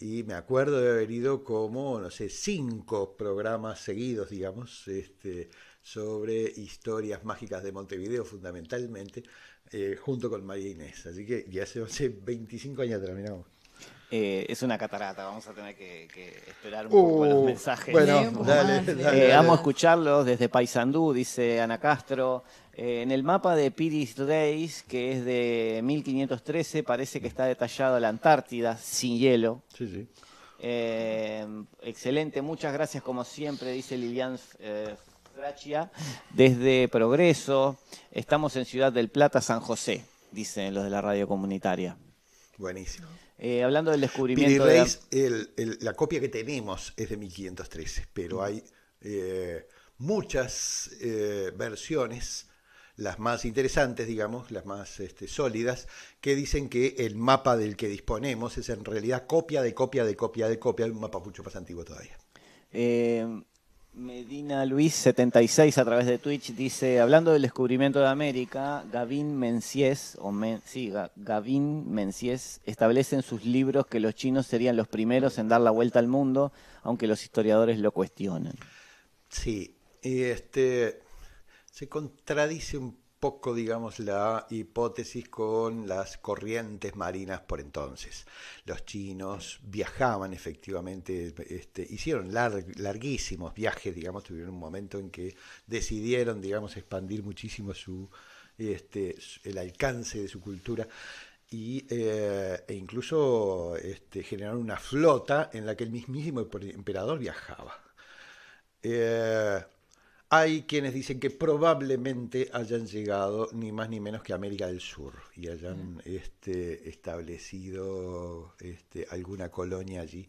Y me acuerdo de haber ido como, no sé, cinco programas seguidos, digamos, este, sobre historias mágicas de Montevideo fundamentalmente, eh, junto con María Inés. Así que ya hace, hace 25 años terminamos. Eh, es una catarata, vamos a tener que, esperar un poco los uh, mensajes. Vamos a eh, escucharlos desde Paysandú, dice Ana Castro. Eh, en el mapa de Piris Reis, que es de 1513, parece que está detallado la Antártida sin hielo. Sí, sí. excelente, muchas gracias como siempre, dice Lilian Frachia, desde Progreso. Estamos en Ciudad del Plata, San José, dicen los de la radio comunitaria. Buenísimo. Eh, hablando del descubrimiento. de la... El, la copia que tenemos es de 1513, pero hay eh, muchas eh, versiones, las más interesantes, digamos, las más este, sólidas, que dicen que el mapa del que disponemos es en realidad copia de copia de copia de copia de un mapa mucho más antiguo todavía. Medina Luis 76 a través de Twitch dice, hablando del descubrimiento de América, Gavin Menciés o sí, establece en sus libros que los chinos serían los primeros en dar la vuelta al mundo, aunque los historiadores lo cuestionen. Sí, este, se contradice un poco, digamos, la hipótesis con las corrientes marinas por entonces. Los chinos viajaban efectivamente, este, hicieron larguísimos viajes, digamos, tuvieron un momento en que decidieron, digamos, expandir muchísimo su, este, el alcance de su cultura eh, e incluso este, generaron una flota en la que el mismísimo emperador viajaba. Eh, hay quienes dicen que probablemente hayan llegado ni más ni menos que a América del Sur y hayan este, establecido este, alguna colonia allí.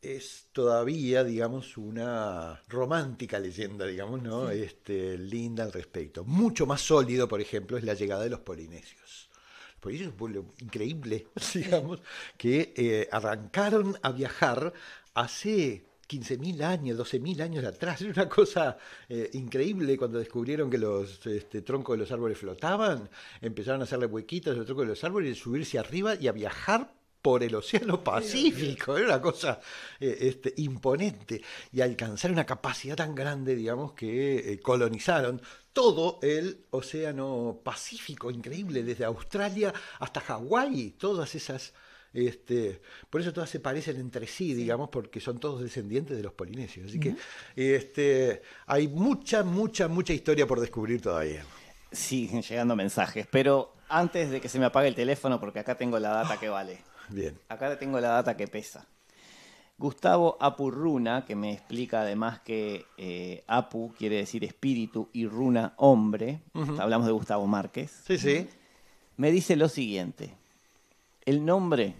Es todavía, digamos, una romántica leyenda, digamos, ¿no? Este, linda al respecto. Mucho más sólido, por ejemplo, es la llegada de los polinesios. Los polinesios pueblo increíble, digamos, que eh, arrancaron a viajar hace 15.000 años, 12.000 años atrás. Era una cosa eh, increíble cuando descubrieron que los este, troncos de los árboles flotaban, empezaron a hacerle huequitas a los troncos de los árboles, y subirse arriba y a viajar por el Océano Pacífico, era una cosa eh, este, imponente, y alcanzar una capacidad tan grande, digamos, que eh, colonizaron todo el Océano Pacífico, increíble, desde Australia hasta Hawái, todas esas este, por eso todas se parecen entre sí, digamos, porque son todos descendientes de los polinesios. Así que este, hay mucha, mucha, mucha historia por descubrir todavía. Sí, llegando mensajes, pero antes de que se me apague el teléfono, porque acá tengo la data que vale. Bien. Acá tengo la data que pesa. Gustavo Apurruna, que me explica además que eh, Apu quiere decir espíritu y runa hombre. Hablamos de Gustavo Márquez. Sí, sí. Me dice lo siguiente. El nombre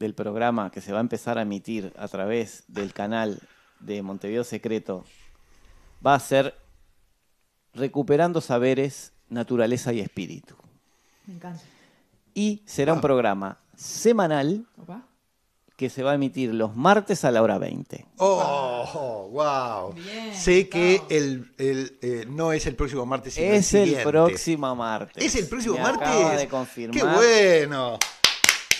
del programa que se va a empezar a emitir a través del canal de Montevideo Secreto va a ser Recuperando Saberes, Naturaleza y Espíritu. Me encanta. Y será un ah. programa semanal que se va a emitir los martes a la hora 20. ¡Oh! ¡Wow! sé que El, eh, no es el próximo martes, sino Es el, próximo martes. Es el próximo martes. ¡Qué bueno!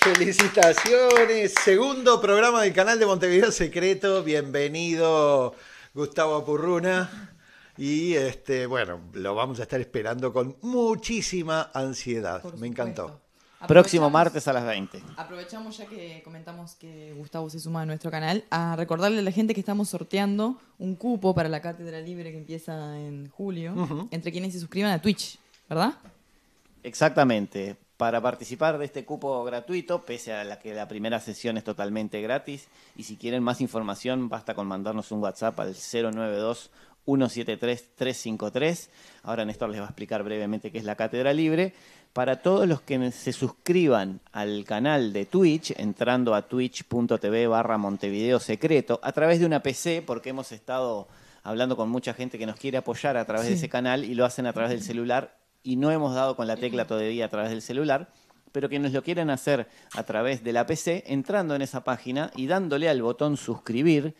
felicitaciones. Segundo programa del canal de Montevideo Secreto. Bienvenido, Gustavo Purruna, Y este, bueno, lo vamos a estar esperando con muchísima ansiedad. Me encantó. Próximo martes a las 20. Aprovechamos ya que comentamos que Gustavo se suma a nuestro canal a recordarle a la gente que estamos sorteando un cupo para la cátedra libre que empieza en julio entre quienes se suscriban a Twitch, ¿verdad? Exactamente para participar de este cupo gratuito, pese a que la primera sesión es totalmente gratis. Y si quieren más información, basta con mandarnos un WhatsApp al 092 173-353. Ahora Néstor les va a explicar brevemente qué es la Cátedra Libre. Para todos los que se suscriban al canal de Twitch, entrando a twitch.tv barra Montevideo Secreto, a través de una PC, porque hemos estado hablando con mucha gente que nos quiere apoyar a través de ese canal y lo hacen a través del celular y no hemos dado con la tecla todavía a través del celular, pero que nos lo quieren hacer a través de la PC, entrando en esa página y dándole al botón suscribir,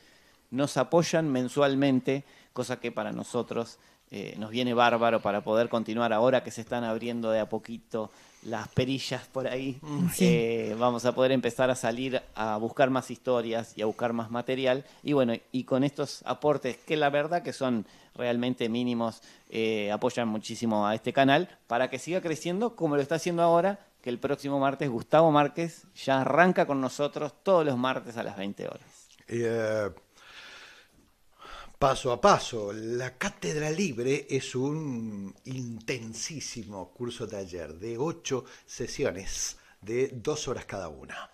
nos apoyan mensualmente, cosa que para nosotros eh, nos viene bárbaro para poder continuar ahora que se están abriendo de a poquito las perillas por ahí. Mm, eh, vamos a poder empezar a salir a buscar más historias y a buscar más material. Y bueno, y con estos aportes que la verdad que son realmente mínimos eh, apoyan muchísimo a este canal para que siga creciendo como lo está haciendo ahora, que el próximo martes Gustavo Márquez ya arranca con nosotros todos los martes a las 20 horas. Eh, paso a paso, la Cátedra Libre es un intensísimo curso taller de ocho sesiones de dos horas cada una.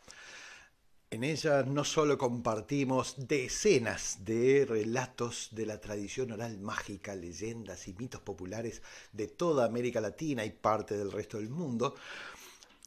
En ella no solo compartimos decenas de relatos de la tradición oral mágica, leyendas y mitos populares de toda América Latina y parte del resto del mundo,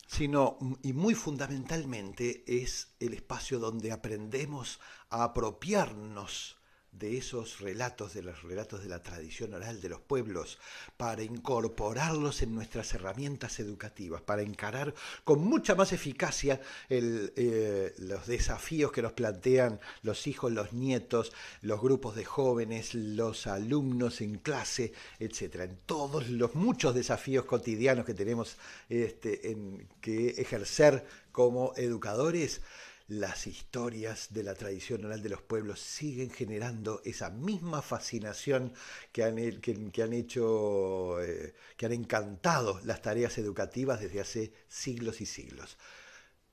sino y muy fundamentalmente es el espacio donde aprendemos a apropiarnos de esos relatos, de los relatos de la tradición oral de los pueblos, para incorporarlos en nuestras herramientas educativas, para encarar con mucha más eficacia eh, los desafíos que nos plantean los hijos, los nietos, los grupos de jóvenes, los alumnos en clase, etc. En todos los muchos desafíos cotidianos que tenemos este, que ejercer como educadores, las historias de la tradición oral de los pueblos siguen generando esa misma fascinación que han, que, han hecho, eh, que han encantado las tareas educativas desde hace siglos y siglos.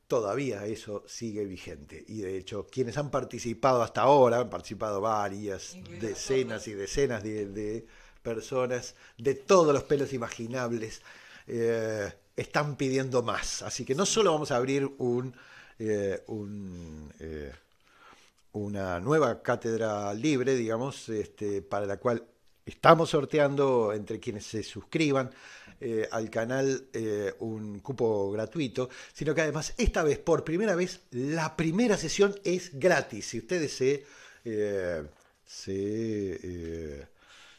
Todavía eso sigue vigente y de hecho quienes han participado hasta ahora, han participado varias decenas y decenas de, personas de todos los pelos imaginables, eh, están pidiendo más. Así que no solo vamos a abrir un eh, un, eh, una nueva cátedra libre, digamos, este, para la cual estamos sorteando entre quienes se suscriban eh, al canal un cupo gratuito, sino que además esta vez, por primera vez, la primera sesión es gratis. Si ustedes se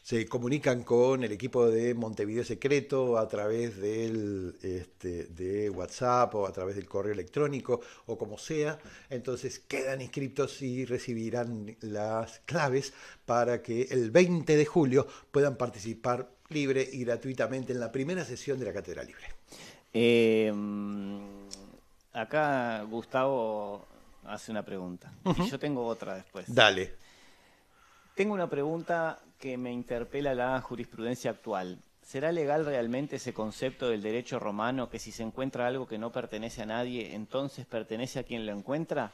se comunican con el equipo de Montevideo Secreto a través del, este, de WhatsApp o a través del correo electrónico o como sea. Entonces quedan inscritos y recibirán las claves para que el 20 de julio puedan participar libre y gratuitamente en la primera sesión de la Cátedra Libre. Em, acá Gustavo hace una pregunta. Yo tengo otra después. Dale. Tengo una pregunta que me interpela la jurisprudencia actual. ¿Será legal realmente ese concepto del derecho romano que si se encuentra algo que no pertenece a nadie, entonces pertenece a quien lo encuentra?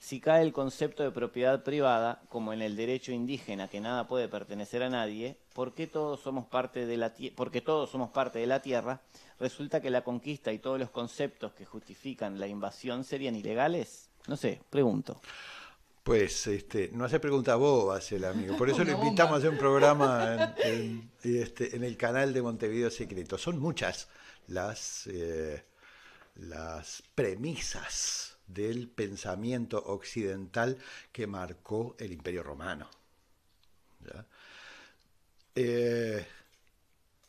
Si cae el concepto de propiedad privada, como en el derecho indígena que nada puede pertenecer a nadie, porque todos somos parte de la porque todos somos parte de la tierra, resulta que la conquista y todos los conceptos que justifican la invasión serían ilegales? No sé, pregunto. Pues este, no hace preguntas bobas el amigo. Por eso lo invitamos a hacer un programa este, en, el canal de Montevideo Secreto. Son muchas las, eh, las premisas del pensamiento occidental que marcó el Imperio Romano. Eh,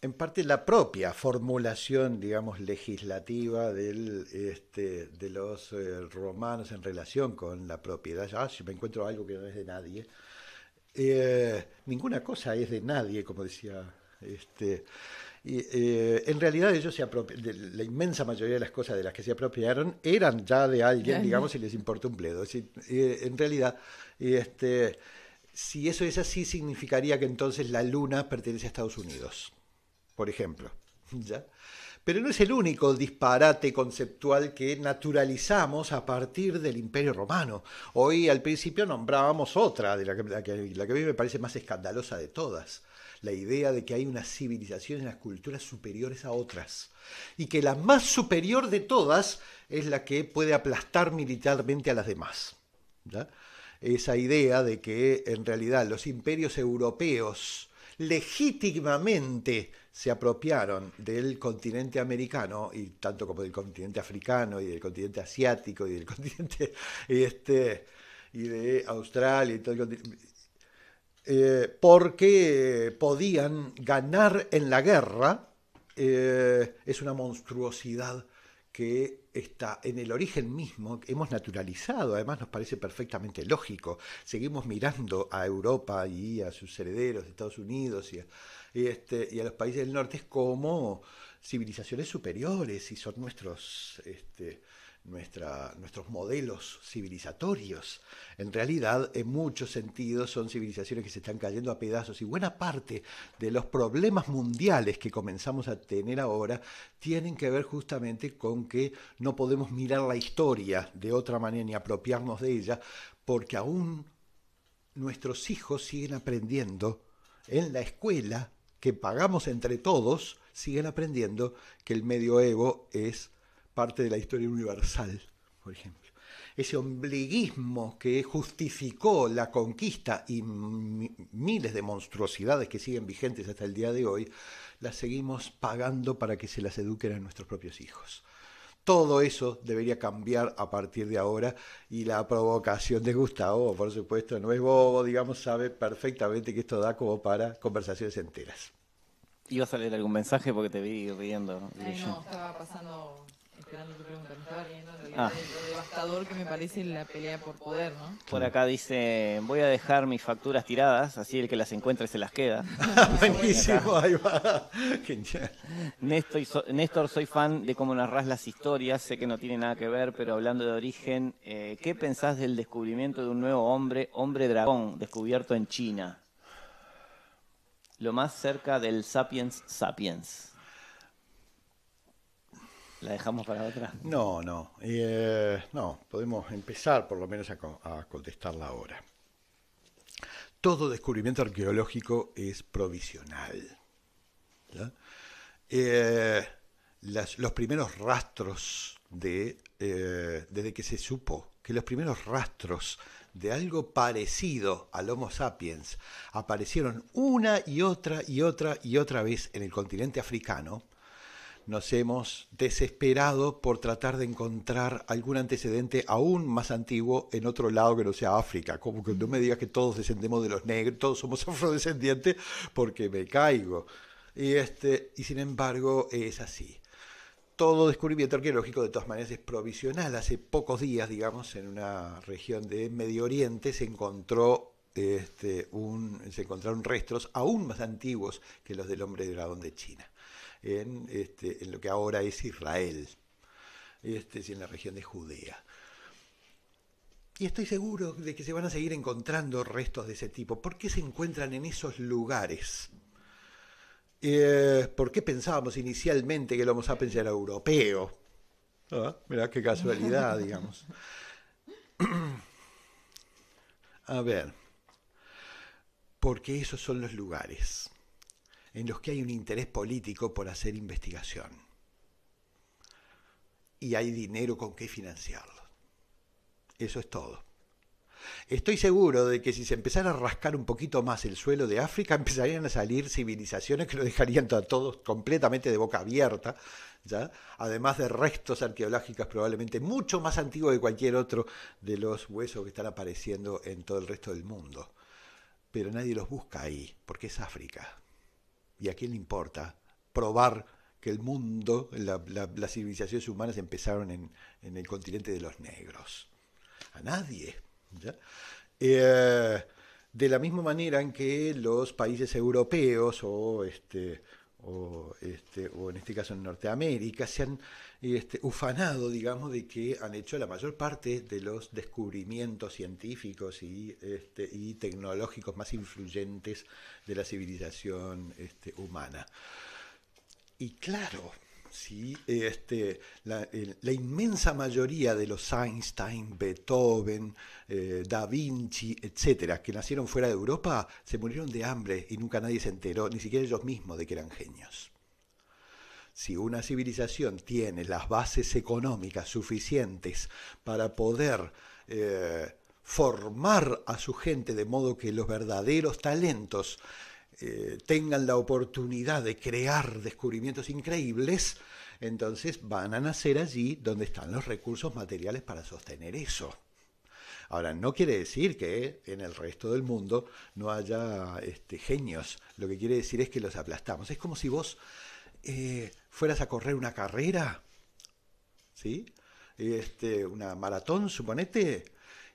en parte la propia formulación, digamos, legislativa del, este, de los eh, romanos en relación con la propiedad. Ah, si me encuentro algo que no es de nadie. Eh, ninguna cosa es de nadie, como decía. Este, eh, en realidad ellos se la inmensa mayoría de las cosas de las que se apropiaron eran ya de alguien, digamos, si les importa un pledo. en realidad, este, si eso es así, significaría que entonces la luna pertenece a Estados Unidos por ejemplo. ¿Ya? Pero no es el único disparate conceptual que naturalizamos a partir del Imperio Romano. Hoy al principio nombrábamos otra, de la que, la, que, a mí me parece más escandalosa de todas, la idea de que hay una civilización y las culturas superiores a otras, y que la más superior de todas es la que puede aplastar militarmente a las demás. Esa idea de que en realidad los imperios europeos, legítimamente se apropiaron del continente americano, y tanto como del continente africano, y del continente asiático, y del continente este, y de Australia, y todo eh, porque podían ganar en la guerra, eh, es una monstruosidad que está en el origen mismo, hemos naturalizado, además nos parece perfectamente lógico. Seguimos mirando a Europa y a sus herederos, Estados Unidos este, y a, los países del norte como civilizaciones superiores y son nuestros este, nuestros modelos civilizatorios. En realidad, en muchos sentidos, son civilizaciones que se están cayendo a pedazos y buena parte de los problemas mundiales que comenzamos a tener ahora tienen que ver justamente con que no podemos mirar la historia de otra manera ni apropiarnos de ella, porque aún nuestros hijos siguen aprendiendo en la escuela que pagamos entre todos, siguen aprendiendo que el medioevo es parte de la historia universal, por ejemplo. Ese ombliguismo que justificó la conquista y miles de monstruosidades que siguen vigentes hasta el día de hoy, las seguimos pagando para que se las eduquen a nuestros propios hijos. Todo eso debería cambiar a partir de ahora y la provocación de Gustavo, por supuesto, no es bobo, digamos, sabe perfectamente que esto da como para conversaciones enteras. ¿Iba a salir algún mensaje porque te vi riendo? no, estaba pasando por acá dice, voy a dejar mis facturas tiradas, así el que las encuentre se las queda. ahí va. Néstor, soy fan de cómo narras las historias, sé que no tiene nada que ver, pero hablando de origen, eh, ¿qué pensás del descubrimiento de un nuevo hombre, hombre dragón, descubierto en China? Lo más cerca del Sapiens Sapiens. ¿La dejamos para otra? No, no. Eh, no, podemos empezar por lo menos a, contestarla ahora. Todo descubrimiento arqueológico es provisional. Eh, los primeros rastros de, eh, desde que se supo que los primeros rastros de algo parecido al Homo sapiens aparecieron una y otra y otra y otra vez en el continente africano, nos hemos desesperado por tratar de encontrar algún antecedente aún más antiguo en otro lado que no sea África. Como que no me digas que todos descendemos de los negros, todos somos afrodescendientes, porque me caigo. Y, este, sin embargo es así. Todo descubrimiento arqueológico de todas maneras es provisional. Hace pocos días, digamos, en una región de Medio Oriente se encontró este, se encontraron restos aún más antiguos que los del hombre de dragón de China. Este, en, lo que ahora es Israel, este, en la región de Judea. Y estoy seguro de que se van a seguir encontrando restos de ese tipo. ¿Por qué se encuentran en esos lugares? Eh, ¿Por qué pensábamos inicialmente que lo vamos a era europeo? Ah, mirá qué casualidad, digamos. A ver, porque esos son los lugares en los que hay un interés político por hacer investigación. Y hay dinero con que financiarlo. Eso es todo. Estoy seguro de que si se empezara a rascar un poquito más el suelo de África, empezarían a salir civilizaciones que lo dejarían a todos completamente de boca abierta, ¿ya? además de restos arqueológicos probablemente mucho más antiguos que cualquier otro de los huesos que están apareciendo en todo el resto del mundo. Pero nadie los busca ahí, porque es África. ¿Y a quién le importa probar que el mundo, las civilizaciones humanas empezaron en, el continente de los negros? A nadie. Eh, de la misma manera en que los países europeos o este, o, este, o en este caso en Norteamérica, se han este, ufanado, digamos, de que han hecho la mayor parte de los descubrimientos científicos y, este, y tecnológicos más influyentes de la civilización este, humana. Y claro, ¿sí? este, la, inmensa mayoría de los Einstein, Beethoven, eh, Da Vinci, etcétera, que nacieron fuera de Europa, se murieron de hambre y nunca nadie se enteró, ni siquiera ellos mismos, de que eran genios. Si una civilización tiene las bases económicas suficientes para poder eh, formar a su gente de modo que los verdaderos talentos eh, tengan la oportunidad de crear descubrimientos increíbles, entonces van a nacer allí donde están los recursos materiales para sostener eso. Ahora, no quiere decir que en el resto del mundo no haya este, genios. Lo que quiere decir es que los aplastamos. Es como si vos eh, fueras a correr una carrera, ¿sí? Este, una maratón, suponete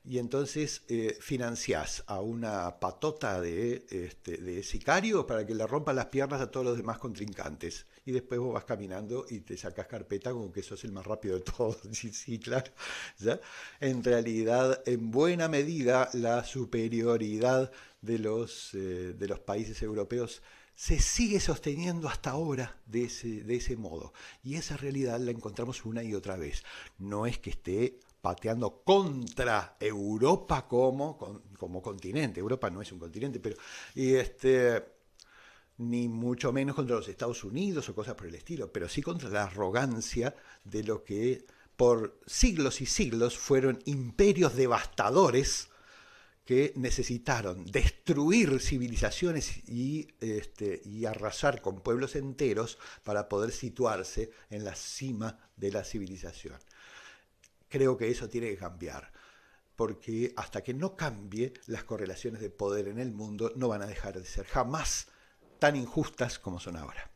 y entonces eh, financiás a una patota de, este, sicario para que le rompa las piernas a todos los demás contrincantes. Y después vos vas caminando y te sacas carpeta como que sos el más rápido de todos. sí, sí, claro. ¿Ya? En realidad, en buena medida, la superioridad de los, eh, de los países europeos se sigue sosteniendo hasta ahora ese, de ese modo. Y esa realidad la encontramos una y otra vez. No es que esté pateando contra Europa como, como continente. Europa no es un continente, pero. Y este, ni mucho menos contra los Estados Unidos o cosas por el estilo, pero sí contra la arrogancia de lo que por siglos y siglos fueron imperios devastadores que necesitaron destruir civilizaciones y, este, y, arrasar con pueblos enteros para poder situarse en la cima de la civilización. Creo que eso tiene que cambiar, porque hasta que no cambie, las correlaciones de poder en el mundo no van a dejar de ser jamás tan injustas como son ahora.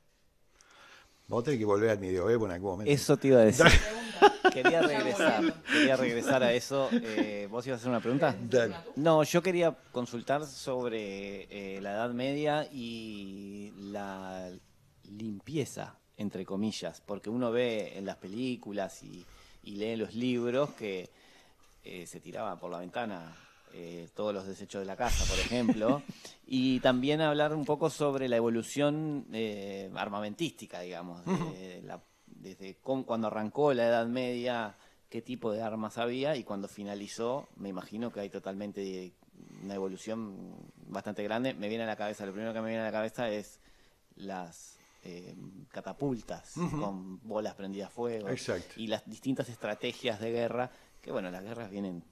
Vos a que volver al medio en algún momento. Eso te iba a decir. quería regresar, quería regresar a eso. Eh, ¿Vos ibas a hacer una pregunta? Eh, no, yo quería consultar sobre eh, la Edad Media y la limpieza, entre comillas, porque uno ve en las películas y y leen los libros que eh, se tiraban por la ventana eh, todos los desechos de la casa, por ejemplo, y también hablar un poco sobre la evolución eh, armamentística, digamos, desde cuando arrancó la Edad Media, qué tipo de armas había y cuando finalizó, me imagino que hay totalmente una evolución bastante grande. Me viene a la cabeza, lo primero que me viene a la cabeza es las Em, catapultas, con bolas prendidas a fuego, y las distintas estrategias de guerra, que bueno, las guerras vienen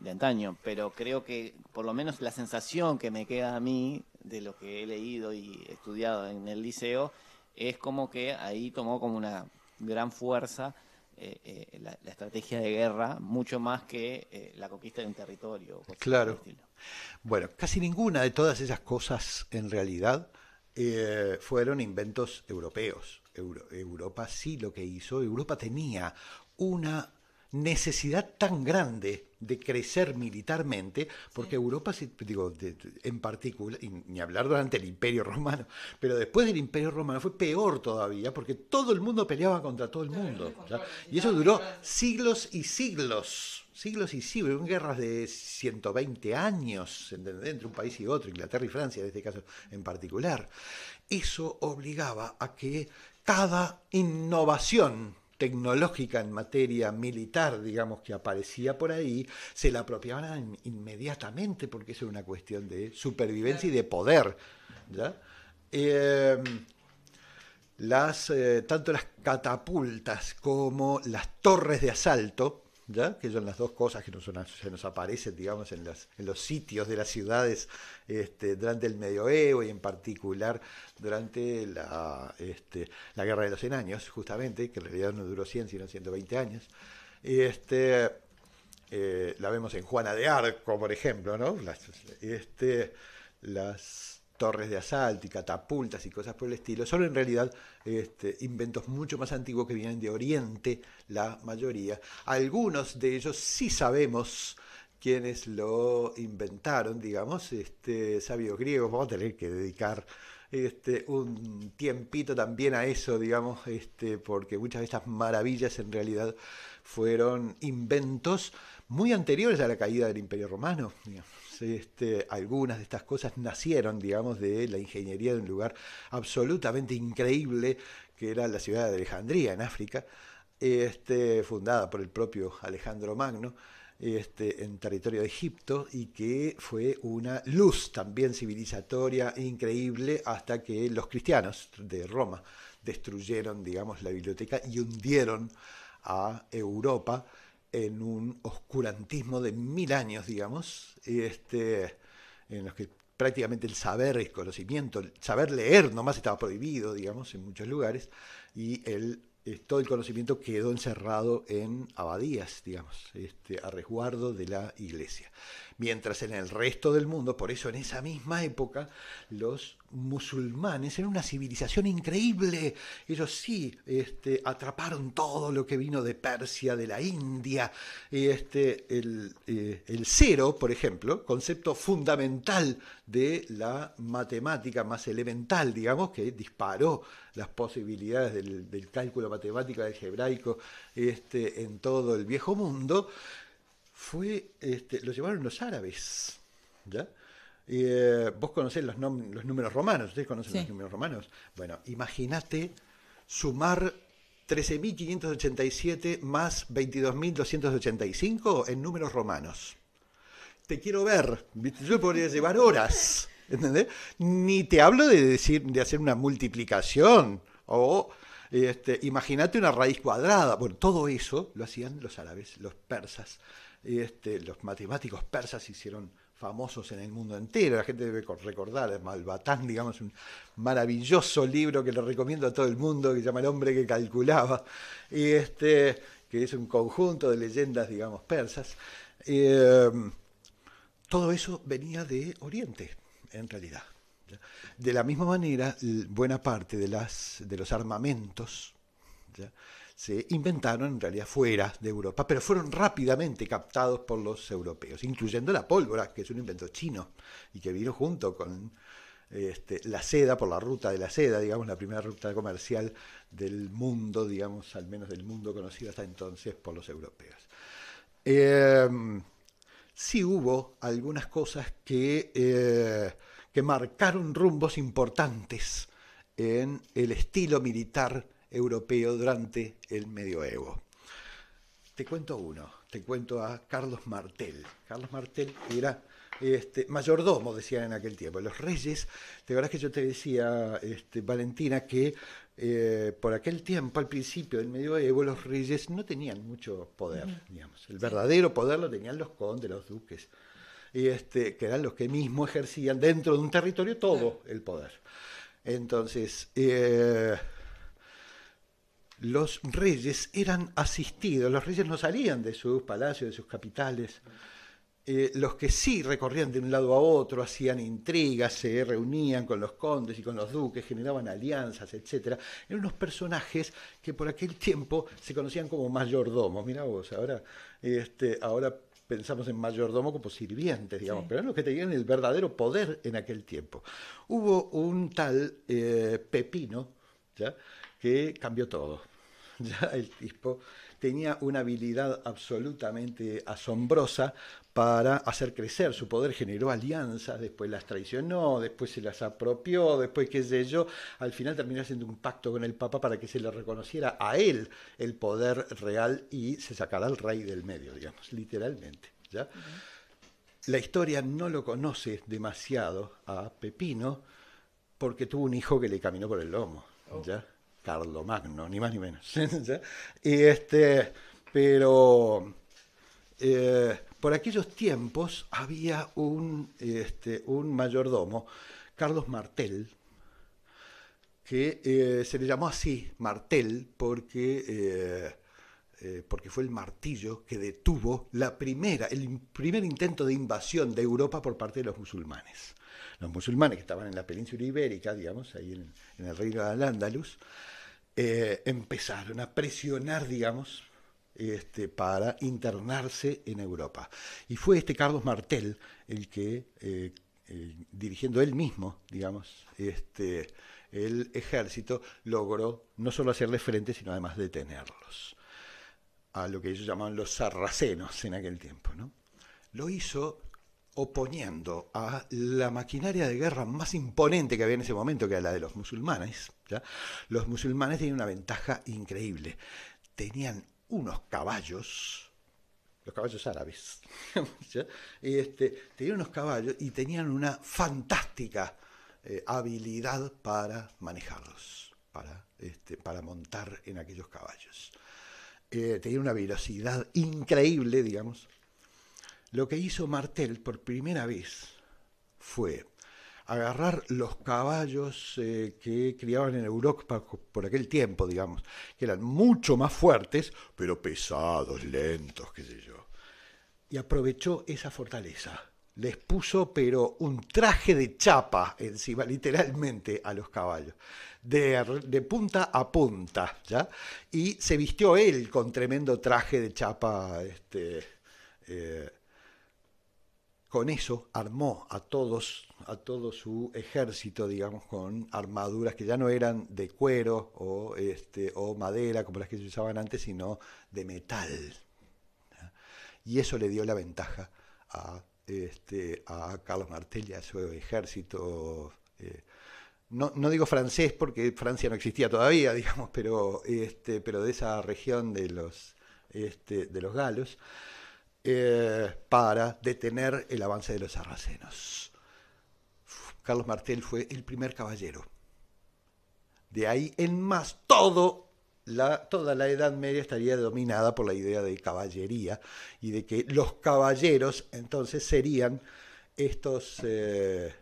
de, antaño, pero creo que por lo menos la sensación que me queda a mí de lo que he leído y estudiado en el liceo es como que ahí tomó como una gran fuerza eh, eh, la, estrategia de guerra, mucho más que eh, la conquista de un territorio. Claro. Bueno, casi ninguna de todas esas cosas en realidad eh, fueron inventos europeos. Europa sí lo que hizo, Europa tenía una necesidad tan grande de crecer militarmente, porque Europa, digo, en particular, ni hablar durante el Imperio Romano, pero después del Imperio Romano fue peor todavía, porque todo el mundo peleaba contra todo el mundo. y eso duró siglos y siglos siglos y siglos, guerras de 120 años, entre un país y otro, Inglaterra y Francia en este caso en particular. Eso obligaba a que cada innovación tecnológica en materia militar, digamos, que aparecía por ahí, se la apropiaban inmediatamente porque eso era una cuestión de supervivencia y de poder. Em, eh, tanto las catapultas como las torres de asalto, que son las dos cosas que nos, se nos aparecen, digamos, en, las, los sitios de las ciudades este, durante el medioevo y en particular durante la, este, la Guerra de los 100 Años, justamente, que en realidad no duró 100, sino 120 años. Este, eh, la vemos en Juana de Arco, por ejemplo, ¿no? este, las torres de asalto y catapultas y cosas por el estilo, son en realidad este, inventos mucho más antiguos que vienen de Oriente, la mayoría. Algunos de ellos sí sabemos quiénes lo inventaron, digamos, este, sabios griegos, vamos a tener que dedicar este, un tiempito también a eso, digamos, este, porque muchas de estas maravillas en realidad fueron inventos muy anteriores a la caída del Imperio Romano. Este, algunas de estas cosas nacieron, digamos, de la ingeniería de un lugar absolutamente increíble que era la ciudad de Alejandría, en África, este, fundada por el propio Alejandro Magno. Este, en territorio de Egipto y que fue una luz también civilizatoria increíble hasta que los cristianos de Roma destruyeron, digamos, la biblioteca y hundieron a Europa en un oscurantismo de mil años, digamos, este, en los que prácticamente el saber, el conocimiento, el saber leer nomás estaba prohibido, digamos, en muchos lugares, y el, eh, todo el conocimiento quedó encerrado en abadías, digamos, este, a resguardo de la iglesia. Mientras en el resto del mundo, por eso en esa misma época, los musulmanes eran una civilización increíble. Ellos sí este, atraparon todo lo que vino de Persia, de la India. Este, eh, el, cero, por ejemplo, concepto fundamental de la matemática más elemental, digamos, que disparó las posibilidades del, cálculo matemático algebraico este, en todo el viejo mundo fue, este, lo llevaron los árabes, ¿ya? Eh, vos conocés los, los, números romanos, ustedes conocen los números romanos. Bueno, imagínate sumar 13.587 más 22.285 en números romanos. Te quiero ver, yo podría llevar horas, Ni te hablo de, decir, de hacer una multiplicación o este, imagínate una raíz cuadrada. Bueno, todo eso lo hacían los árabes, los persas. Este, los matemáticos persas hicieron famosos en el mundo entero. La gente debe recordar Malbatán, digamos, un maravilloso libro que le recomiendo a todo el mundo, que se llama El hombre que calculaba, y este, que es un conjunto de leyendas, digamos, persas. Em, todo eso venía de Oriente, en realidad. De la misma manera, buena parte de, las, de los armamentos se inventaron en realidad fuera de Europa, pero fueron rápidamente captados por los europeos, incluyendo la pólvora, que es un invento chino y que vino junto con este, la seda, por la ruta de la seda, digamos, la primera ruta comercial del mundo, digamos, al menos del mundo conocido hasta entonces por los europeos. Em, sí hubo algunas cosas que, eh, que marcaron rumbos importantes en el estilo militar europeo durante el medioevo. Te cuento uno, te cuento a Carlos Martel. Carlos Martel era este, mayordomo, decían en aquel tiempo. Los reyes, de verdad que yo te decía, este, Valentina, que eh, por aquel tiempo, al principio del medioevo, los reyes no tenían mucho poder, digamos. El verdadero poder lo tenían los condes, los duques, este, que eran los que mismo ejercían dentro de un territorio todo el poder. Entonces, eh, los reyes eran asistidos, los reyes no salían de sus palacios, de sus capitales. Eh, los que sí recorrían de un lado a otro, hacían intrigas, se reunían con los condes y con los duques, generaban alianzas, etc. Eran unos personajes que por aquel tiempo se conocían como mayordomos. Mira vos, ahora, este, ahora pensamos en mayordomo como sirvientes, digamos, pero eran los que tenían el verdadero poder en aquel tiempo. Hubo un tal eh, Pepino, ¿ya? que cambió todo. Ya el tipo tenía una habilidad absolutamente asombrosa para hacer crecer su poder, generó alianzas, después las traicionó, después se las apropió, después qué sé yo, al final terminó haciendo un pacto con el Papa para que se le reconociera a él el poder real y se sacara al rey del medio, digamos, literalmente. ¿ya? La historia no lo conoce demasiado a Pepino porque tuvo un hijo que le caminó por el lomo. ¿ya? Magno, ni más ni menos. y este, pero eh, por aquellos tiempos había un, este, un mayordomo, Carlos Martel, que eh, se le llamó así Martel porque, eh, porque fue el martillo que detuvo la primera, el primer intento de invasión de Europa por parte de los musulmanes. Los musulmanes que estaban en la península ibérica, digamos, ahí en, el reino de al eh, empezaron a presionar, digamos, este, para internarse en Europa. Y fue este Carlos Martel el que, eh, dirigiendo él mismo, digamos, este, el ejército, logró no solo hacerle frente, sino además detenerlos, a lo que ellos llamaban los sarracenos en aquel tiempo. ¿no? Lo hizo oponiendo a la maquinaria de guerra más imponente que había en ese momento, que era la de los musulmanes. Los musulmanes tenían una ventaja increíble. Tenían unos caballos, los caballos árabes, ¿ya? este, tenían unos caballos y tenían una fantástica eh, habilidad para manejarlos, para, este, para montar en aquellos caballos. Eh, tenían una velocidad increíble, digamos, lo que hizo Martel por primera vez fue agarrar los caballos eh, que criaban en Europa por aquel tiempo, digamos, que eran mucho más fuertes, pero pesados, lentos, qué sé yo. Y aprovechó esa fortaleza. Les puso, pero un traje de chapa encima, literalmente, a los caballos, de, punta a punta, ¿ya? Y se vistió él con tremendo traje de chapa, este, eh, con eso armó a todos, a todo su ejército, digamos, con armaduras que ya no eran de cuero o, este, o madera como las que se usaban antes, sino de metal. Y eso le dio la ventaja a, este, a Carlos Martel a su ejército. Eh, no, digo francés porque Francia no existía todavía, digamos, pero, este, de esa región de los este, galos. Eh, para detener el avance de los sarracenos. Carlos Martel fue el primer caballero. De ahí en más, toda la Edad Media estaría dominada por la idea de caballería y de que los caballeros entonces serían estos, eh,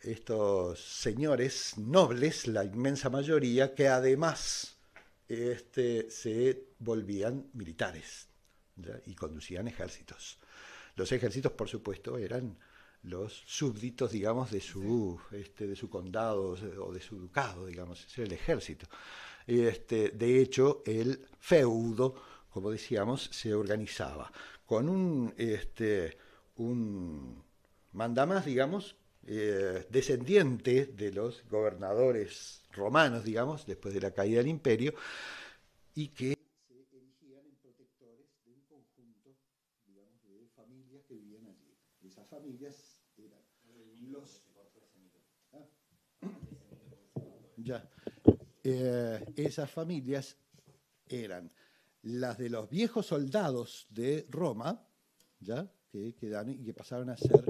estos señores nobles, la inmensa mayoría, que además este, se volvían militares, y conducían ejércitos. Los ejércitos, por supuesto, eran los súbditos, digamos, de su, este, de su condado o de su ducado, digamos, es el ejército. Este, de hecho, el feudo, como decíamos, se organizaba con un, este, un mandamás, digamos, eh, descendiente de los gobernadores romanos, digamos, después de la caída del imperio, y que Eh, esas familias eran las de los viejos soldados de Roma, ¿ya? Que, y que pasaron a ser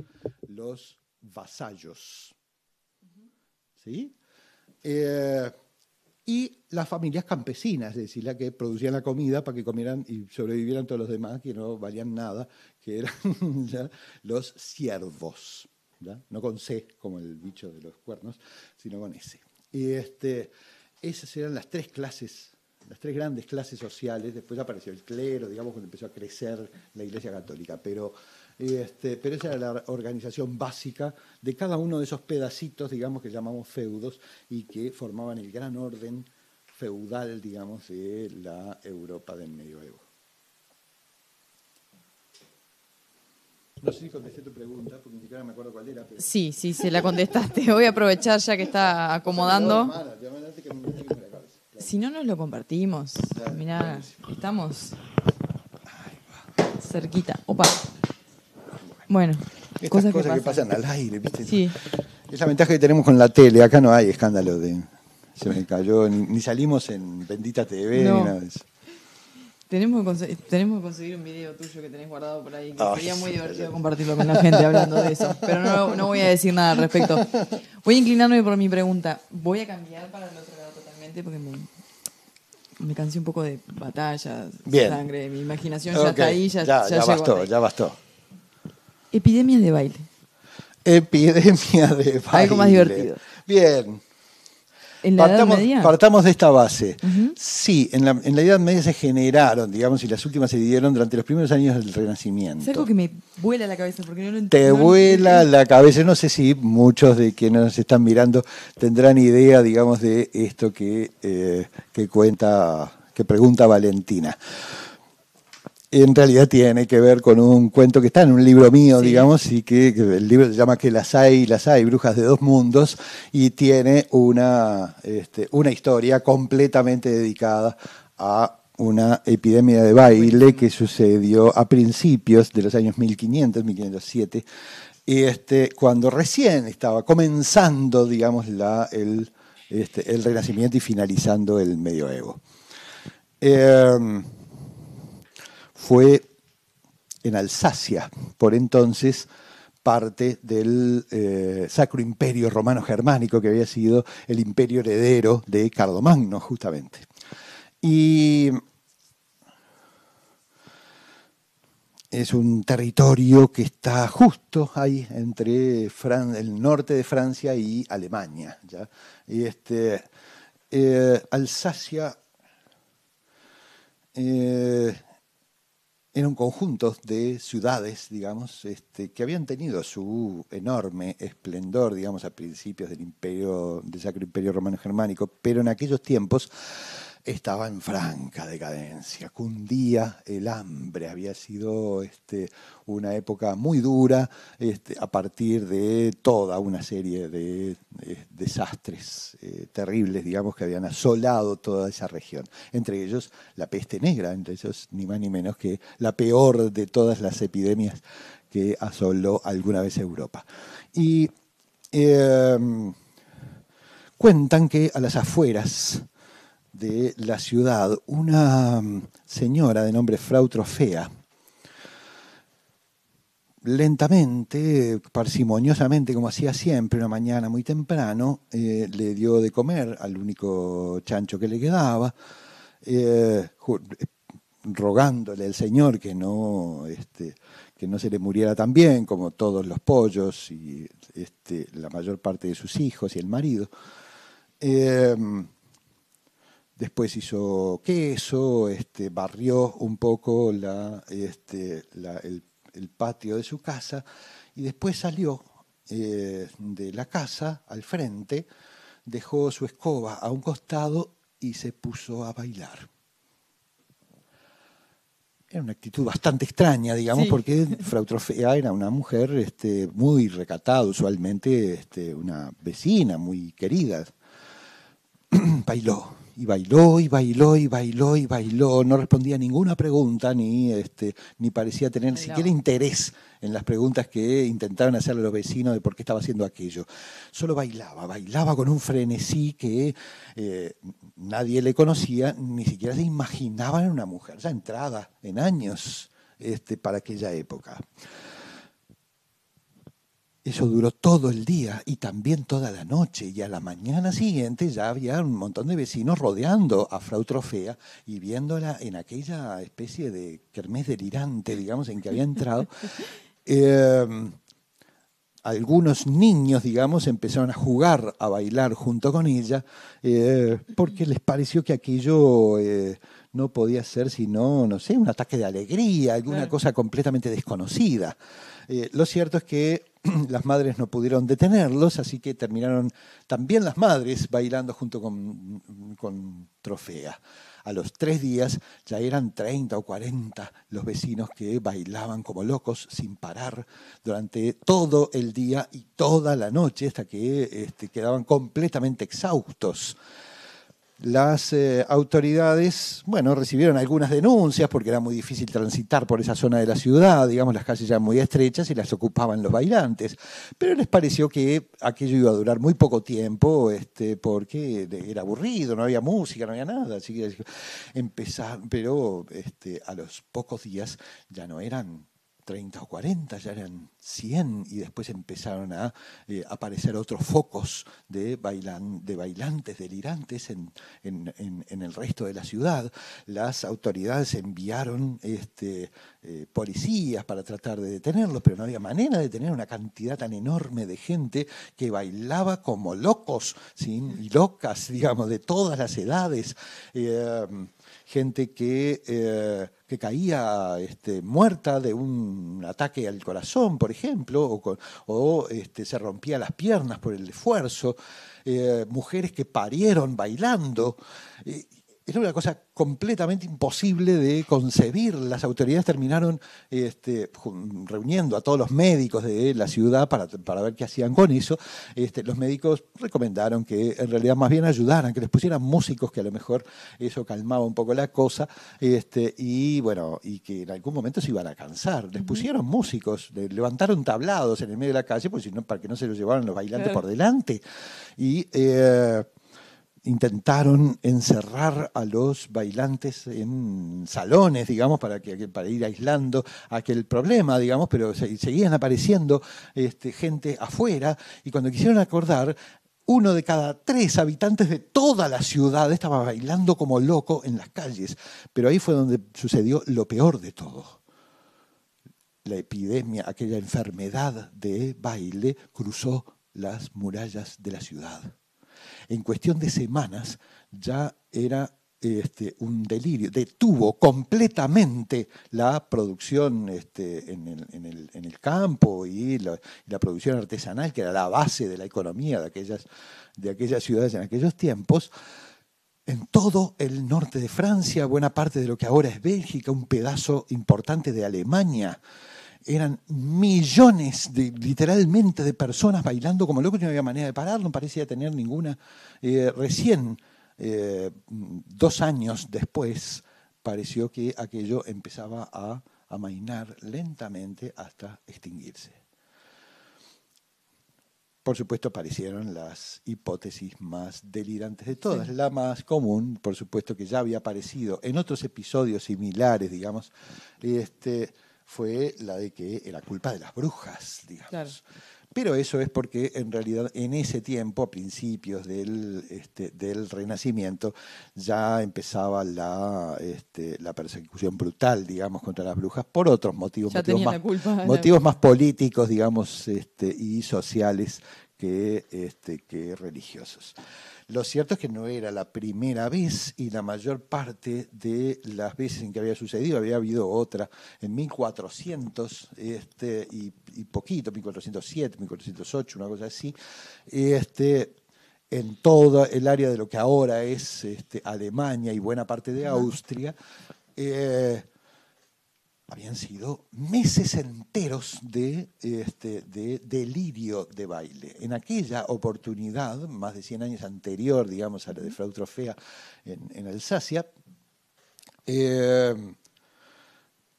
los vasallos. ¿Sí? Eh, y las familias campesinas, es decir, las que producían la comida para que comieran y sobrevivieran todos los demás, que no valían nada, que eran los siervos. ¿ya? No con C, como el bicho de los cuernos, sino con S. Y este, esas eran las tres clases, las tres grandes clases sociales. Después apareció el clero, digamos, cuando empezó a crecer la Iglesia Católica. Pero, este, pero esa era la organización básica de cada uno de esos pedacitos, digamos, que llamamos feudos y que formaban el gran orden feudal, digamos, de la Europa del medioevo. No sé si contesté tu pregunta, porque ni siquiera me acuerdo cuál era. Pero... Sí, sí, se la contestaste. Voy a aprovechar ya que está acomodando. Si no, nos lo compartimos. Mirá, estamos cerquita. Opa. Bueno. cosas, que, pasan. al aire, ¿viste? Sí. Es la ventaja que tenemos con la tele. Acá no hay escándalo de. Se me cayó, ni, salimos en Bendita TV, ni nada de eso. Tenemos que, conseguir, un video tuyo que tenés guardado por ahí. Que sería muy divertido compartirlo con la gente hablando de eso. Pero no, no, voy a decir nada al respecto. Voy a inclinarme por mi pregunta. Voy a cambiar para el otro lado totalmente porque me, me cansé un poco de batallas, de sangre. Mi imaginación ya está ahí. Ya, ya, ya, ya bastó, ya bastó. Epidemias de baile. Epidemia de baile. Algo más divertido. Bien. ¿En la partamos, Edad Media? partamos, de esta base. Sí, en la, en la, Edad Media se generaron, digamos, y las últimas se dividieron durante los primeros años del Renacimiento. Es algo que me vuela la cabeza, porque no lo entiendo. Te vuela la cabeza. No sé si muchos de quienes nos están mirando tendrán idea, digamos, de esto que, eh, que cuenta, que pregunta Valentina en realidad tiene que ver con un cuento que está en un libro mío, digamos, y que, el libro se llama Que las hay las hay, Brujas de dos Mundos, y tiene una, este, una historia completamente dedicada a una epidemia de baile que sucedió a principios de los años 1500, 1507, y este, cuando recién estaba comenzando, digamos, la, el, este, el Renacimiento y finalizando el Medioevo. Em, fue en Alsacia, por entonces parte del eh, Sacro Imperio Romano-Germánico que había sido el imperio heredero de Cardomagno, justamente. Y es un territorio que está justo ahí entre el norte de Francia y Alemania. Y este, eh, Alsacia eh, un conjuntos de ciudades, digamos, este, que habían tenido su enorme esplendor, digamos, a principios del imperio, del Sacro Imperio Romano Germánico, pero en aquellos tiempos estaba en franca decadencia, día el hambre, había sido este, una época muy dura este, a partir de toda una serie de, desastres eh, terribles, digamos, que habían asolado toda esa región, entre ellos la peste negra, entre ellos ni más ni menos que la peor de todas las epidemias que asoló alguna vez Europa. Y em, cuentan que a las afueras de la ciudad, una mm, señora de nombre Frau Trofea, lentamente, parsimoniosamente, como hacía siempre, una mañana muy temprano, eh, le dio de comer al único chancho que le quedaba, eh, eh, rogándole al Señor que no, este, que no se le muriera tan bien como todos los pollos y este, la mayor parte de sus hijos y el marido. Después hizo queso, este, barrió un poco este, el, patio de su casa y después salió eh, de la casa al frente, dejó su escoba a un costado y se puso a bailar. Era una actitud bastante extraña, digamos, porque Frau era una mujer este, muy recatada, usualmente una vecina muy querida. Bailó y bailó y bailó y bailó y bailó, no respondía ninguna pregunta ni, este, ni parecía tener siquiera interés en las preguntas que intentaban hacerle los vecinos de por qué estaba haciendo aquello. Solo bailaba, bailaba con un frenesí que eh, nadie le conocía, ni siquiera se imaginaban en una mujer, ya entrada en años este, para aquella época. Eso duró todo el día y también toda la noche. Y a la mañana siguiente ya había un montón de vecinos rodeando a Frau Trofea y viéndola en aquella especie de kermés delirante, digamos, en que había entrado. Em, algunos niños, digamos, empezaron a jugar, a bailar junto con ella, eh, porque les pareció que aquello eh, no podía ser sino, no sé, un ataque de alegría, alguna cosa completamente desconocida. Eh, lo cierto es que las madres no pudieron detenerlos, así que terminaron también las madres bailando junto con, Trofea. A los tres días ya eran 30 o 40 los vecinos que bailaban como locos sin parar durante todo el día y toda la noche hasta que este, quedaban completamente exhaustos las eh, autoridades, bueno, recibieron algunas denuncias porque era muy difícil transitar por esa zona de la ciudad, digamos, las calles eran muy estrechas y las ocupaban los bailantes. Pero les pareció que aquello iba a durar muy poco tiempo este, porque era aburrido, no había música, no había nada. Así que pero este, a los pocos días ya no eran 30 o 40, ya eran 100 y después empezaron a eh, aparecer otros focos de, de bailantes delirantes en, el resto de la ciudad. Las autoridades enviaron este, eh, policías para tratar de detenerlos, pero no había manera de tener una cantidad tan enorme de gente que bailaba como locos y locas, digamos, de todas las edades. Eh, gente que, eh, caía este, muerta de un ataque al corazón, por ejemplo, o, este, se rompía las piernas por el esfuerzo, eh, mujeres que parieron bailando. Eh, era una cosa completamente imposible de concebir. Las autoridades terminaron este, reuniendo a todos los médicos de la ciudad para, ver qué hacían con eso. Este, los médicos recomendaron que en realidad más bien ayudaran, que les pusieran músicos, que a lo mejor eso calmaba un poco la cosa, este, y bueno, y que en algún momento se iban a cansar. Les pusieron músicos, levantaron tablados en el medio de la calle pues, para que no se los llevaran los bailantes por delante. Y eh, intentaron encerrar a los bailantes en salones, digamos, para, que, para ir aislando aquel problema, digamos, pero seguían apareciendo este, gente afuera y cuando quisieron acordar, uno de cada tres habitantes de toda la ciudad estaba bailando como loco en las calles, pero ahí fue donde sucedió lo peor de todo. La epidemia, aquella enfermedad de baile, cruzó las murallas de la ciudad en cuestión de semanas ya era este, un delirio, detuvo completamente la producción este, en, el, campo y la, producción artesanal, que era la base de la economía de aquellas, de aquellas ciudades en aquellos tiempos, en todo el norte de Francia, buena parte de lo que ahora es Bélgica, un pedazo importante de Alemania eran millones de, literalmente de personas bailando como locos, no había manera de parar, no parecía tener ninguna. Eh, recién, eh, dos años después, pareció que aquello empezaba a amainar lentamente hasta extinguirse. Por supuesto, aparecieron las hipótesis más delirantes de todas. La más común, por supuesto, que ya había aparecido en otros episodios similares, digamos, este, fue la de que era culpa de las brujas, digamos. Pero eso es porque en realidad en ese tiempo, a principios del, este, Renacimiento, ya empezaba la, este, la persecución brutal, digamos, contra las brujas por otros motivos, motivos, más, políticos, digamos, este, y sociales que, que religiosos. Lo cierto es que no era la primera vez y la mayor parte de las veces en que había sucedido había habido otra. En 1400 este, y, poquito, 1407, 1408, una cosa así, este, en todo el área de lo que ahora es este, Alemania y buena parte de Austria, eh, habían sido meses enteros este, de, delirio de baile. En aquella oportunidad, más de 100 años anterior, digamos, a la de Trofea en, Alsacia, eh,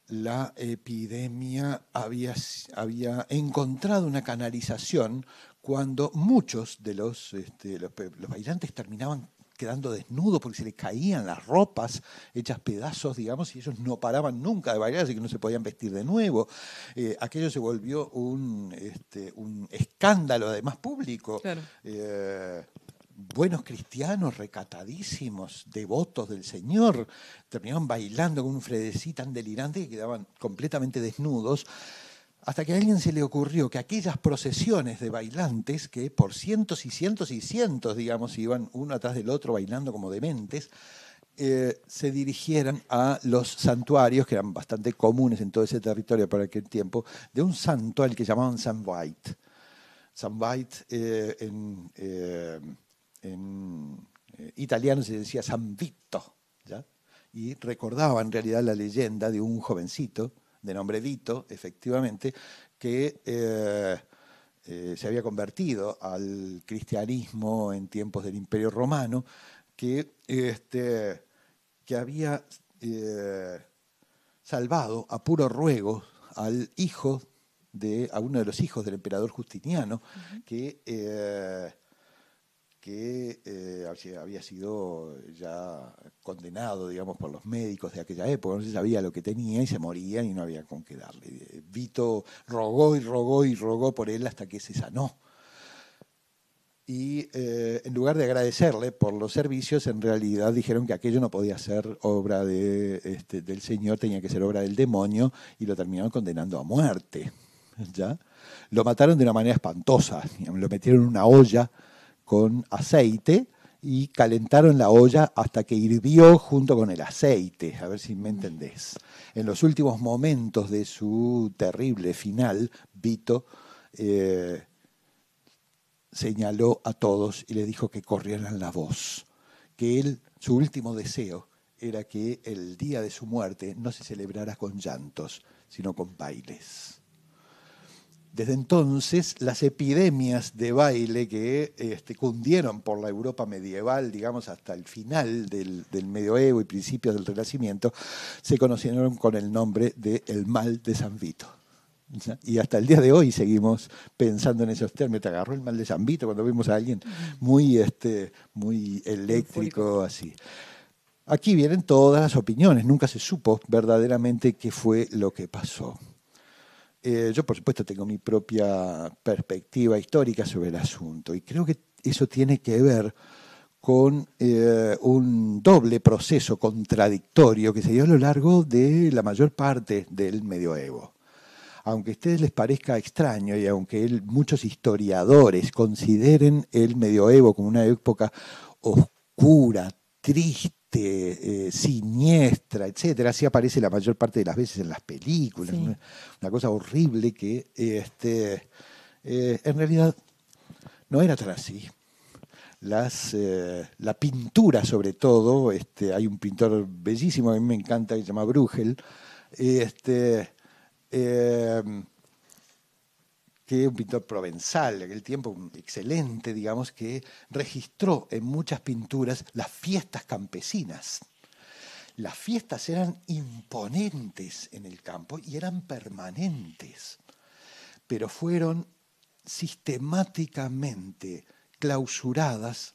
la epidemia había, había, encontrado una canalización cuando muchos de los, este, los bailantes terminaban quedando desnudos porque se les caían las ropas hechas pedazos, digamos, y ellos no paraban nunca de bailar, así que no se podían vestir de nuevo. Eh, aquello se volvió un, este, escándalo, además público. Eh, buenos cristianos, recatadísimos, devotos del Señor, terminaban bailando con un frenesí tan delirante que quedaban completamente desnudos hasta que a alguien se le ocurrió que aquellas procesiones de bailantes, que por cientos y cientos y cientos, digamos, iban uno atrás del otro bailando como dementes, eh, se dirigieran a los santuarios, que eran bastante comunes en todo ese territorio para aquel tiempo, de un santo al que llamaban San White. San White eh, en, eh, italiano se decía San Vito, ¿ya? y recordaba en realidad la leyenda de un jovencito de nombre Vito, efectivamente, que eh, eh, se había convertido al cristianismo en tiempos del Imperio Romano, que, este, que había eh, salvado a puro ruego al hijo de, a uno de los hijos del emperador Justiniano, que que eh, había sido ya condenado, digamos, por los médicos de aquella época, no se sabía lo que tenía y se moría y no había con qué darle. Eh, Vito rogó y rogó y rogó por él hasta que se sanó. Y eh, en lugar de agradecerle por los servicios, en realidad dijeron que aquello no podía ser obra de, este, del Señor, tenía que ser obra del demonio y lo terminaron condenando a muerte. ¿ya? Lo mataron de una manera espantosa, lo metieron en una olla con aceite y calentaron la olla hasta que hirvió junto con el aceite, a ver si me entendés. En los últimos momentos de su terrible final, Vito eh, señaló a todos y le dijo que corrieran la voz, que él, su último deseo era que el día de su muerte no se celebrara con llantos, sino con bailes. Desde entonces, las epidemias de baile que este, cundieron por la Europa medieval, digamos, hasta el final del, medioevo y principios del Renacimiento, se conocieron con el nombre de el mal de San Vito. Y hasta el día de hoy seguimos pensando en esos términos. Te agarró el mal de San Vito cuando vimos a alguien muy, este, muy eléctrico, así. Aquí vienen todas las opiniones. Nunca se supo verdaderamente qué fue lo que pasó. Eh, yo, por supuesto, tengo mi propia perspectiva histórica sobre el asunto y creo que eso tiene que ver con eh, un doble proceso contradictorio que se dio a lo largo de la mayor parte del medioevo. Aunque a ustedes les parezca extraño y aunque muchos historiadores consideren el medioevo como una época oscura, triste, este, eh, siniestra, etcétera. Así aparece la mayor parte de las veces en las películas. Una, cosa horrible que este, eh, en realidad no era tan así. Las, eh, la pintura, sobre todo, este, hay un pintor bellísimo, a mí me encanta, que se llama Bruegel, este, que un pintor provenzal, en aquel tiempo excelente, digamos, que registró en muchas pinturas las fiestas campesinas. Las fiestas eran imponentes en el campo y eran permanentes, pero fueron sistemáticamente clausuradas,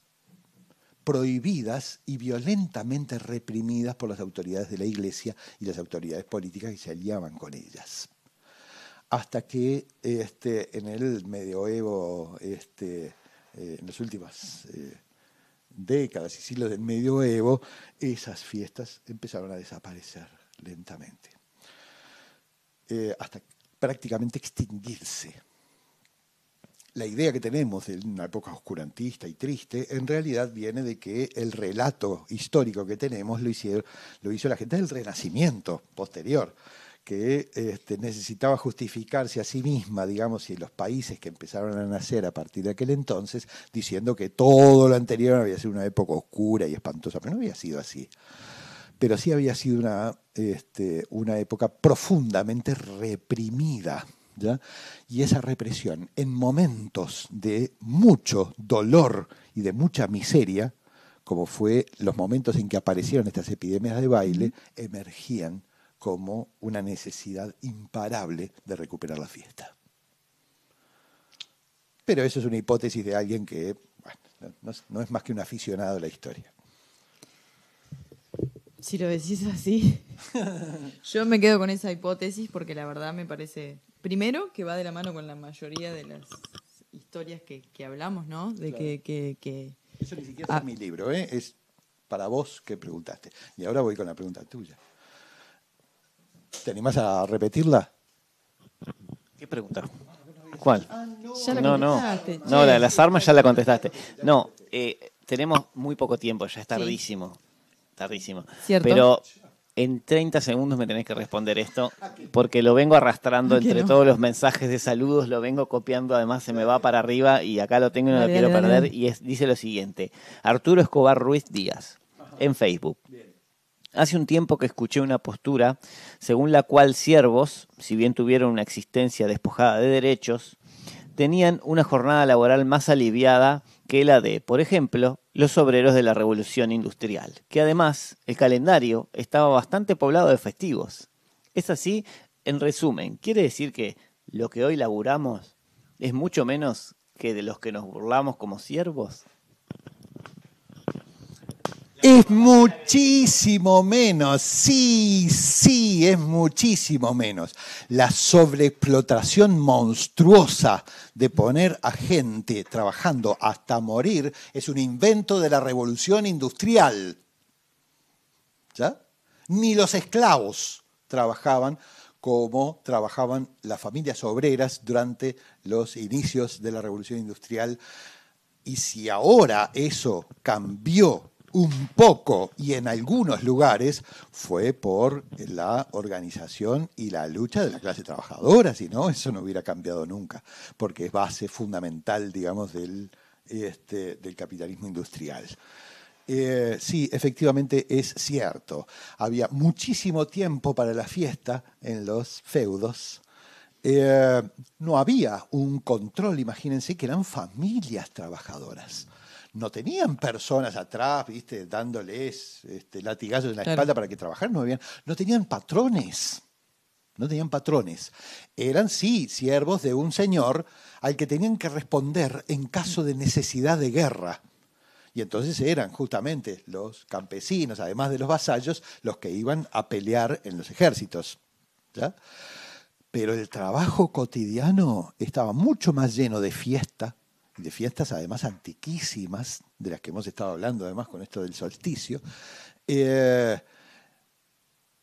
prohibidas y violentamente reprimidas por las autoridades de la Iglesia y las autoridades políticas que se aliaban con ellas hasta que este, en el medioevo, este, eh, en las últimas eh, décadas y siglos del medioevo, esas fiestas empezaron a desaparecer lentamente, eh, hasta prácticamente extinguirse. La idea que tenemos de una época oscurantista y triste en realidad viene de que el relato histórico que tenemos lo, hicieron, lo hizo la gente del Renacimiento posterior que este, necesitaba justificarse a sí misma, digamos, y los países que empezaron a nacer a partir de aquel entonces, diciendo que todo lo anterior había sido una época oscura y espantosa, pero no había sido así. Pero sí había sido una, este, una época profundamente reprimida. ¿ya? Y esa represión, en momentos de mucho dolor y de mucha miseria, como fue los momentos en que aparecieron estas epidemias de baile, emergían como una necesidad imparable de recuperar la fiesta. Pero eso es una hipótesis de alguien que no, es más que un aficionado a la historia. Si lo decís así, yo me quedo con esa hipótesis porque la verdad me parece, primero, que va de la mano con la mayoría de las historias que, hablamos, ¿no? De que, Eso ni siquiera es ah. mi libro, ¿eh? Es para vos que preguntaste. Y ahora voy con la pregunta tuya. ¿Te animás a repetirla? ¿Qué pregunta? ¿Cuál? Ah, no. no, no, la de las armas ya la contestaste. No, eh, tenemos muy poco tiempo, ya es tardísimo. Tardísimo. Pero en 30 segundos me tenés que responder esto, porque lo vengo arrastrando entre todos los mensajes de saludos, lo vengo copiando, además se me va para arriba y acá lo tengo y no lo quiero perder. Y dice lo siguiente: Arturo Escobar Ruiz Díaz, en Facebook. Hace un tiempo que escuché una postura según la cual siervos, si bien tuvieron una existencia despojada de derechos, tenían una jornada laboral más aliviada que la de, por ejemplo, los obreros de la Revolución Industrial, que además el calendario estaba bastante poblado de festivos. Es así, en resumen, quiere decir que lo que hoy laburamos es mucho menos que de los que nos burlamos como siervos. Es muchísimo menos, sí, sí, es muchísimo menos. La sobreexplotación monstruosa de poner a gente trabajando hasta morir es un invento de la revolución industrial. ¿Ya? Ni los esclavos trabajaban como trabajaban las familias obreras durante los inicios de la revolución industrial. Y si ahora eso cambió un poco y en algunos lugares fue por la organización y la lucha de la clase trabajadora, si no, eso no hubiera cambiado nunca, porque es base fundamental, digamos, del, este, del capitalismo industrial. Eh, sí, efectivamente es cierto. Había muchísimo tiempo para la fiesta en los feudos. Eh, no había un control, imagínense que eran familias trabajadoras no tenían personas atrás, viste, dándoles este, latigazos en la espalda para que trabajaran, muy bien, no tenían patrones, no tenían patrones. Eran sí siervos de un señor al que tenían que responder en caso de necesidad de guerra. Y entonces eran justamente los campesinos, además de los vasallos, los que iban a pelear en los ejércitos. Pero el trabajo cotidiano estaba mucho más lleno de fiesta, de fiestas además antiquísimas, de las que hemos estado hablando además con esto del solsticio, eh,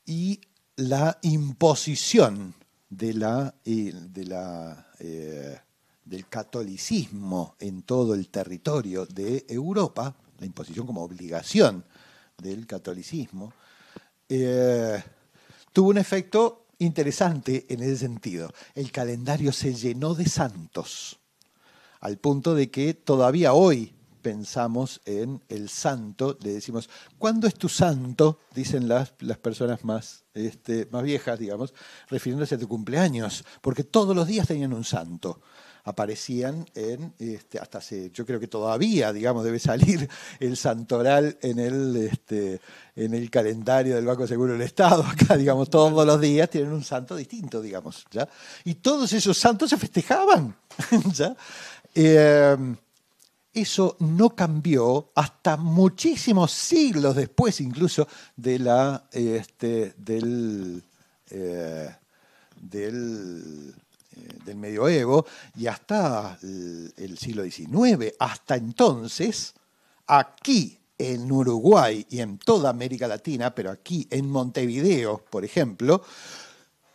y la imposición de la, de la, eh, del catolicismo en todo el territorio de Europa, la imposición como obligación del catolicismo, eh, tuvo un efecto interesante en ese sentido. El calendario se llenó de santos al punto de que todavía hoy pensamos en el santo, le decimos, ¿cuándo es tu santo? Dicen las, personas más, este, más viejas, digamos, refiriéndose a tu cumpleaños, porque todos los días tenían un santo aparecían en, este, hasta hace, yo creo que todavía, digamos, debe salir el santoral en el, este, en el calendario del Banco Seguro del Estado, acá, digamos, todos los días tienen un santo distinto, digamos, ¿ya? Y todos esos santos se festejaban, ¿ya? Em, eso no cambió hasta muchísimos siglos después incluso de la, este, del, eh, eh, del, medioevo y hasta el, siglo XIX. Hasta entonces, aquí en Uruguay y en toda América Latina, pero aquí en Montevideo, por ejemplo,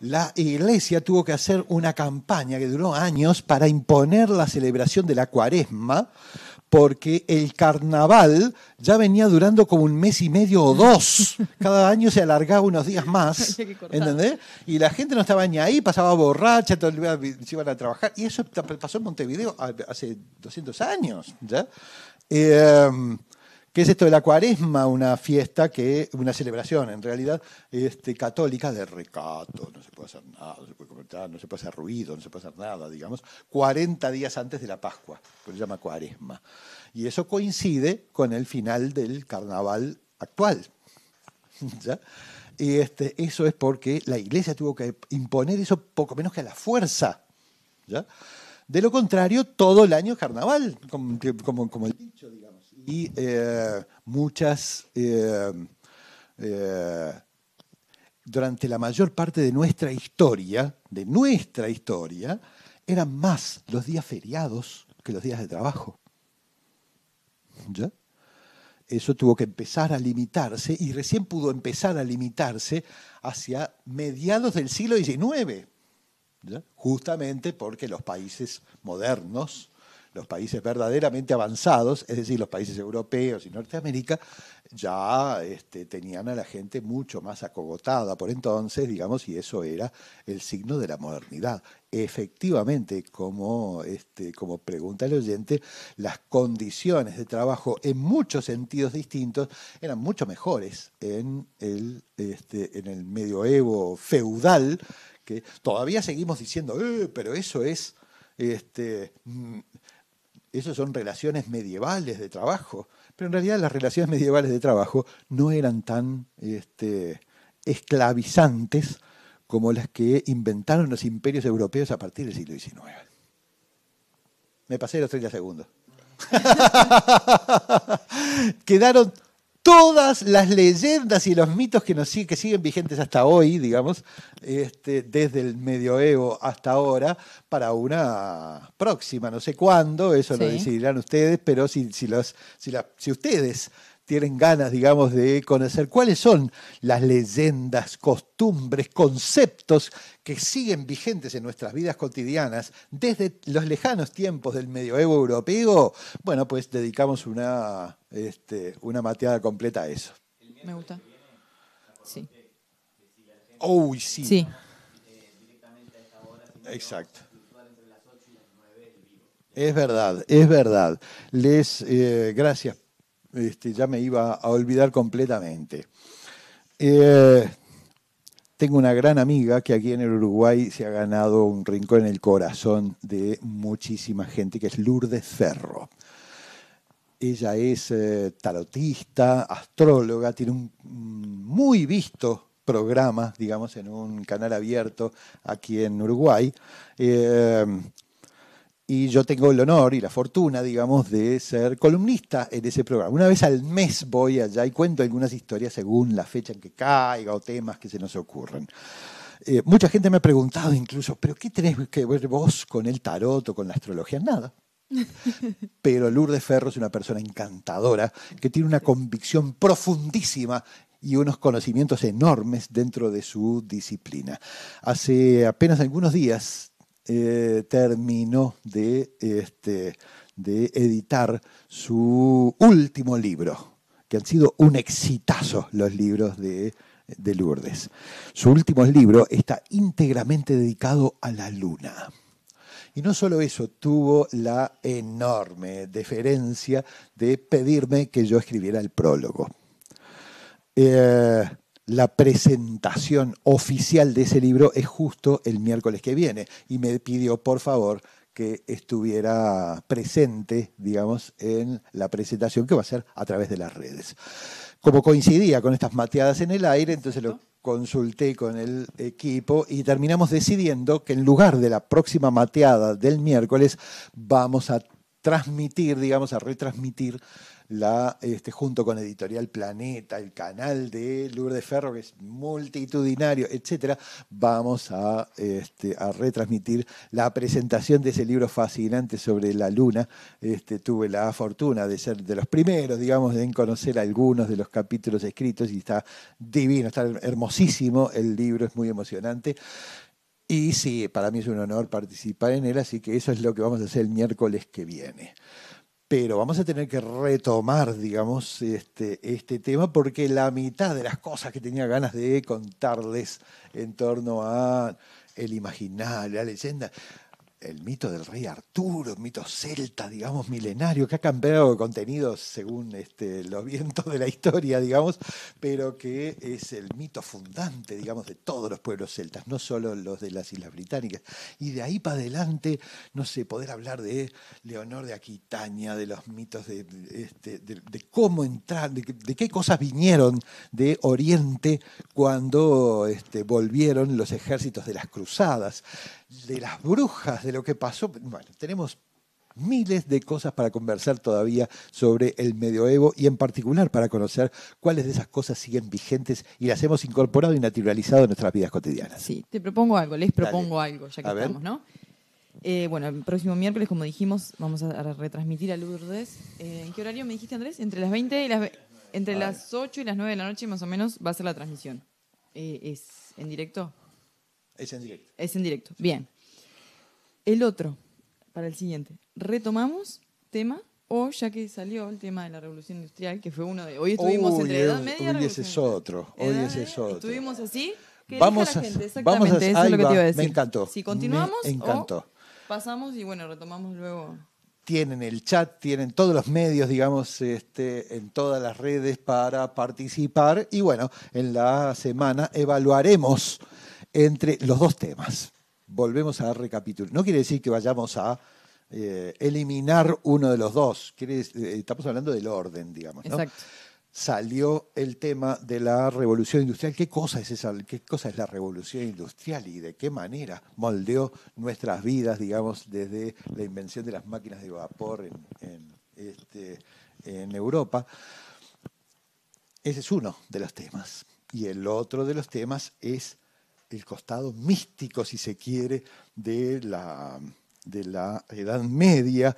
la iglesia tuvo que hacer una campaña que duró años para imponer la celebración de la cuaresma, porque el carnaval ya venía durando como un mes y medio o dos. Cada año se alargaba unos días más. ¿Entendés? Y la gente no estaba ni ahí, pasaba borracha, todo se iban a trabajar. Y eso pasó en Montevideo hace 200 años. ¿ya? Eh, ¿Qué es esto de la cuaresma? Una fiesta que, una celebración en realidad, este, católica de recato, no se puede hacer nada, no se puede comentar, no se puede hacer ruido, no se puede hacer nada, digamos, 40 días antes de la Pascua, que se llama cuaresma. Y eso coincide con el final del carnaval actual. Y este, eso es porque la iglesia tuvo que imponer eso poco menos que a la fuerza. ¿Ya? De lo contrario, todo el año es carnaval, como, como, como el dicho, digamos y eh, muchas... Eh, eh, durante la mayor parte de nuestra historia, de nuestra historia, eran más los días feriados que los días de trabajo. Eso tuvo que empezar a limitarse y recién pudo empezar a limitarse hacia mediados del siglo XIX, justamente porque los países modernos los países verdaderamente avanzados, es decir, los países europeos y Norteamérica, ya este, tenían a la gente mucho más acogotada por entonces, digamos, y eso era el signo de la modernidad. Efectivamente, como, este, pregunta el oyente, las condiciones de trabajo en muchos sentidos distintos eran mucho mejores en el, este, medioevo feudal, que todavía seguimos diciendo, eh, pero eso es mm, esas son relaciones medievales de trabajo. Pero en realidad las relaciones medievales de trabajo no eran tan este, esclavizantes como las que inventaron los imperios europeos a partir del siglo XIX. Me pasé los 30 segundos. Quedaron todas las leyendas y los mitos que, nos, que siguen vigentes hasta hoy, digamos, este, desde el medioevo hasta ahora, para una próxima, no sé cuándo, eso lo decidirán ustedes, pero si, si, los, si, si ustedes tienen ganas, digamos, de conocer cuáles son las leyendas, costumbres, conceptos que siguen vigentes en nuestras vidas cotidianas desde los lejanos tiempos del medioevo europeo, bueno, pues dedicamos una, este, una mateada completa a eso. Me gusta. Sí. Oh, sí. Sí. Exacto. Es verdad, es verdad. Les, eh, gracias gracias este, ya me iba a olvidar completamente. Eh, tengo una gran amiga que aquí en el Uruguay se ha ganado un rincón en el corazón de muchísima gente, que es Lourdes Ferro. Ella es eh, tarotista, astróloga, tiene un mm, muy visto programa, digamos, en un canal abierto aquí en Uruguay. Eh, y yo tengo el honor y la fortuna, digamos, de ser columnista en ese programa. Una vez al mes voy allá y cuento algunas historias según la fecha en que caiga o temas que se nos ocurren. Eh, mucha gente me ha preguntado incluso, ¿pero qué tenés que ver vos con el tarot o con la astrología? Nada. Pero Lourdes Ferro es una persona encantadora que tiene una convicción profundísima y unos conocimientos enormes dentro de su disciplina. Hace apenas algunos días Termino eh, terminó este, de, editar su último libro, que han sido un exitazo los libros de, Lourdes. Su último libro está íntegramente dedicado a la luna. Y no solo eso, tuvo la enorme deferencia de pedirme que yo escribiera el prólogo. Eh, la presentación oficial de ese libro es justo el miércoles que viene y me pidió por favor que estuviera presente, digamos, en la presentación que va a ser a través de las redes. Como coincidía con estas mateadas en el aire, entonces lo consulté con el equipo y terminamos decidiendo que en lugar de la próxima mateada del miércoles vamos a transmitir, digamos, a retransmitir la, este, junto con Editorial Planeta, el canal de Lourdes Ferro, que es multitudinario, etcétera, vamos este, a, retransmitir la presentación de ese libro fascinante sobre la luna. Este, tuve la fortuna de ser de los primeros, digamos, en conocer algunos de los capítulos escritos y está divino, está hermosísimo el libro, es muy emocionante. Y sí, para mí es un honor participar en él, así que eso es lo que vamos a hacer el miércoles que viene pero vamos a tener que retomar, digamos, este, este, tema porque la mitad de las cosas que tenía ganas de contarles en torno a el imaginario, la leyenda, el mito del rey Arturo, mito celta, digamos, milenario, que ha cambiado de contenido según este, los vientos de la historia, digamos, pero que es el mito fundante, digamos, de todos los pueblos celtas, no solo los de las Islas Británicas. Y de ahí para adelante, no sé, poder hablar de Leonor de Aquitania, de los mitos, de, este, cómo entrar, de, qué cosas vinieron de Oriente cuando este, volvieron los ejércitos de las cruzadas de las brujas, de lo que pasó. Bueno, tenemos miles de cosas para conversar todavía sobre el medioevo y en particular para conocer cuáles de esas cosas siguen vigentes y las hemos incorporado y naturalizado en nuestras vidas cotidianas. Sí, te propongo algo, les propongo algo, ya que estamos, ¿no? Eh, bueno, el próximo miércoles, como dijimos, vamos a retransmitir a Lourdes. Eh, ¿En qué horario me dijiste, Andrés? Entre las 20 y las... Entre las 8 y las 9 de la noche, más o menos, va a ser la transmisión. Eh, ¿Es en directo? Es en directo. Es en directo, bien. El otro, para el siguiente. ¿Retomamos tema o ya que salió el tema de la revolución industrial, que fue uno de... Hoy estuvimos Uy, Hoy es otro, hoy es otro. Estuvimos así... vamos eso es lo que te iba a decir. Me encantó. Si continuamos, me encantó. pasamos y bueno, retomamos luego. Tienen el chat, tienen todos los medios, digamos, este, en todas las redes para participar. Y bueno, en la semana evaluaremos entre los dos temas. Volvemos a recapitular. No quiere decir que vayamos a eh, eliminar uno de los dos. Eh, estamos hablando del orden, digamos. Salió el tema de la revolución industrial. ¿Qué cosa es ¿Qué cosa es la revolución industrial y de qué manera moldeó nuestras vidas, digamos, desde la invención de las máquinas de vapor en este, Europa? Ese es uno de los temas. Y el otro de los temas es el costado místico, si se quiere, de la, de la Edad Media,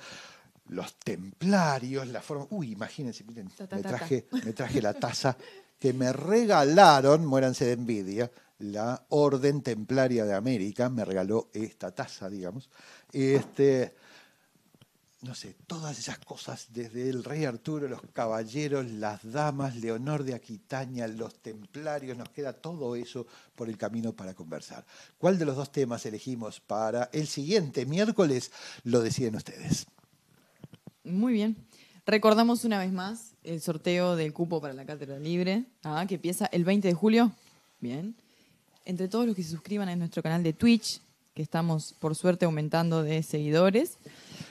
los templarios, la forma... Uy, imagínense, me traje, me traje la taza que me regalaron, muéranse de envidia, la Orden Templaria de América, me regaló esta taza, digamos. Este, no sé, todas esas cosas, desde el rey Arturo, los caballeros, las damas, Leonor de Aquitania, los templarios, nos queda todo eso por el camino para conversar. ¿Cuál de los dos temas elegimos para el siguiente miércoles? Lo deciden ustedes. Muy bien. Recordamos una vez más el sorteo del cupo para la Cátedra Libre, ¿ah? que empieza el 20 de julio. Bien. Entre todos los que se suscriban a nuestro canal de Twitch, que estamos por suerte aumentando de seguidores.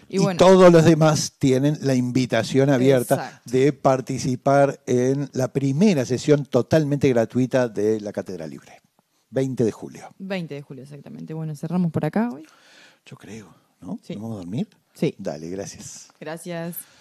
Y, bueno, todos los demás tienen la invitación abierta de participar en la primera sesión totalmente gratuita de la Cátedra Libre. 20 de julio. 20 de julio, exactamente. Bueno, cerramos por acá hoy. Yo creo, ¿no? vamos a dormir? Sí. Dale, gracias. Gracias.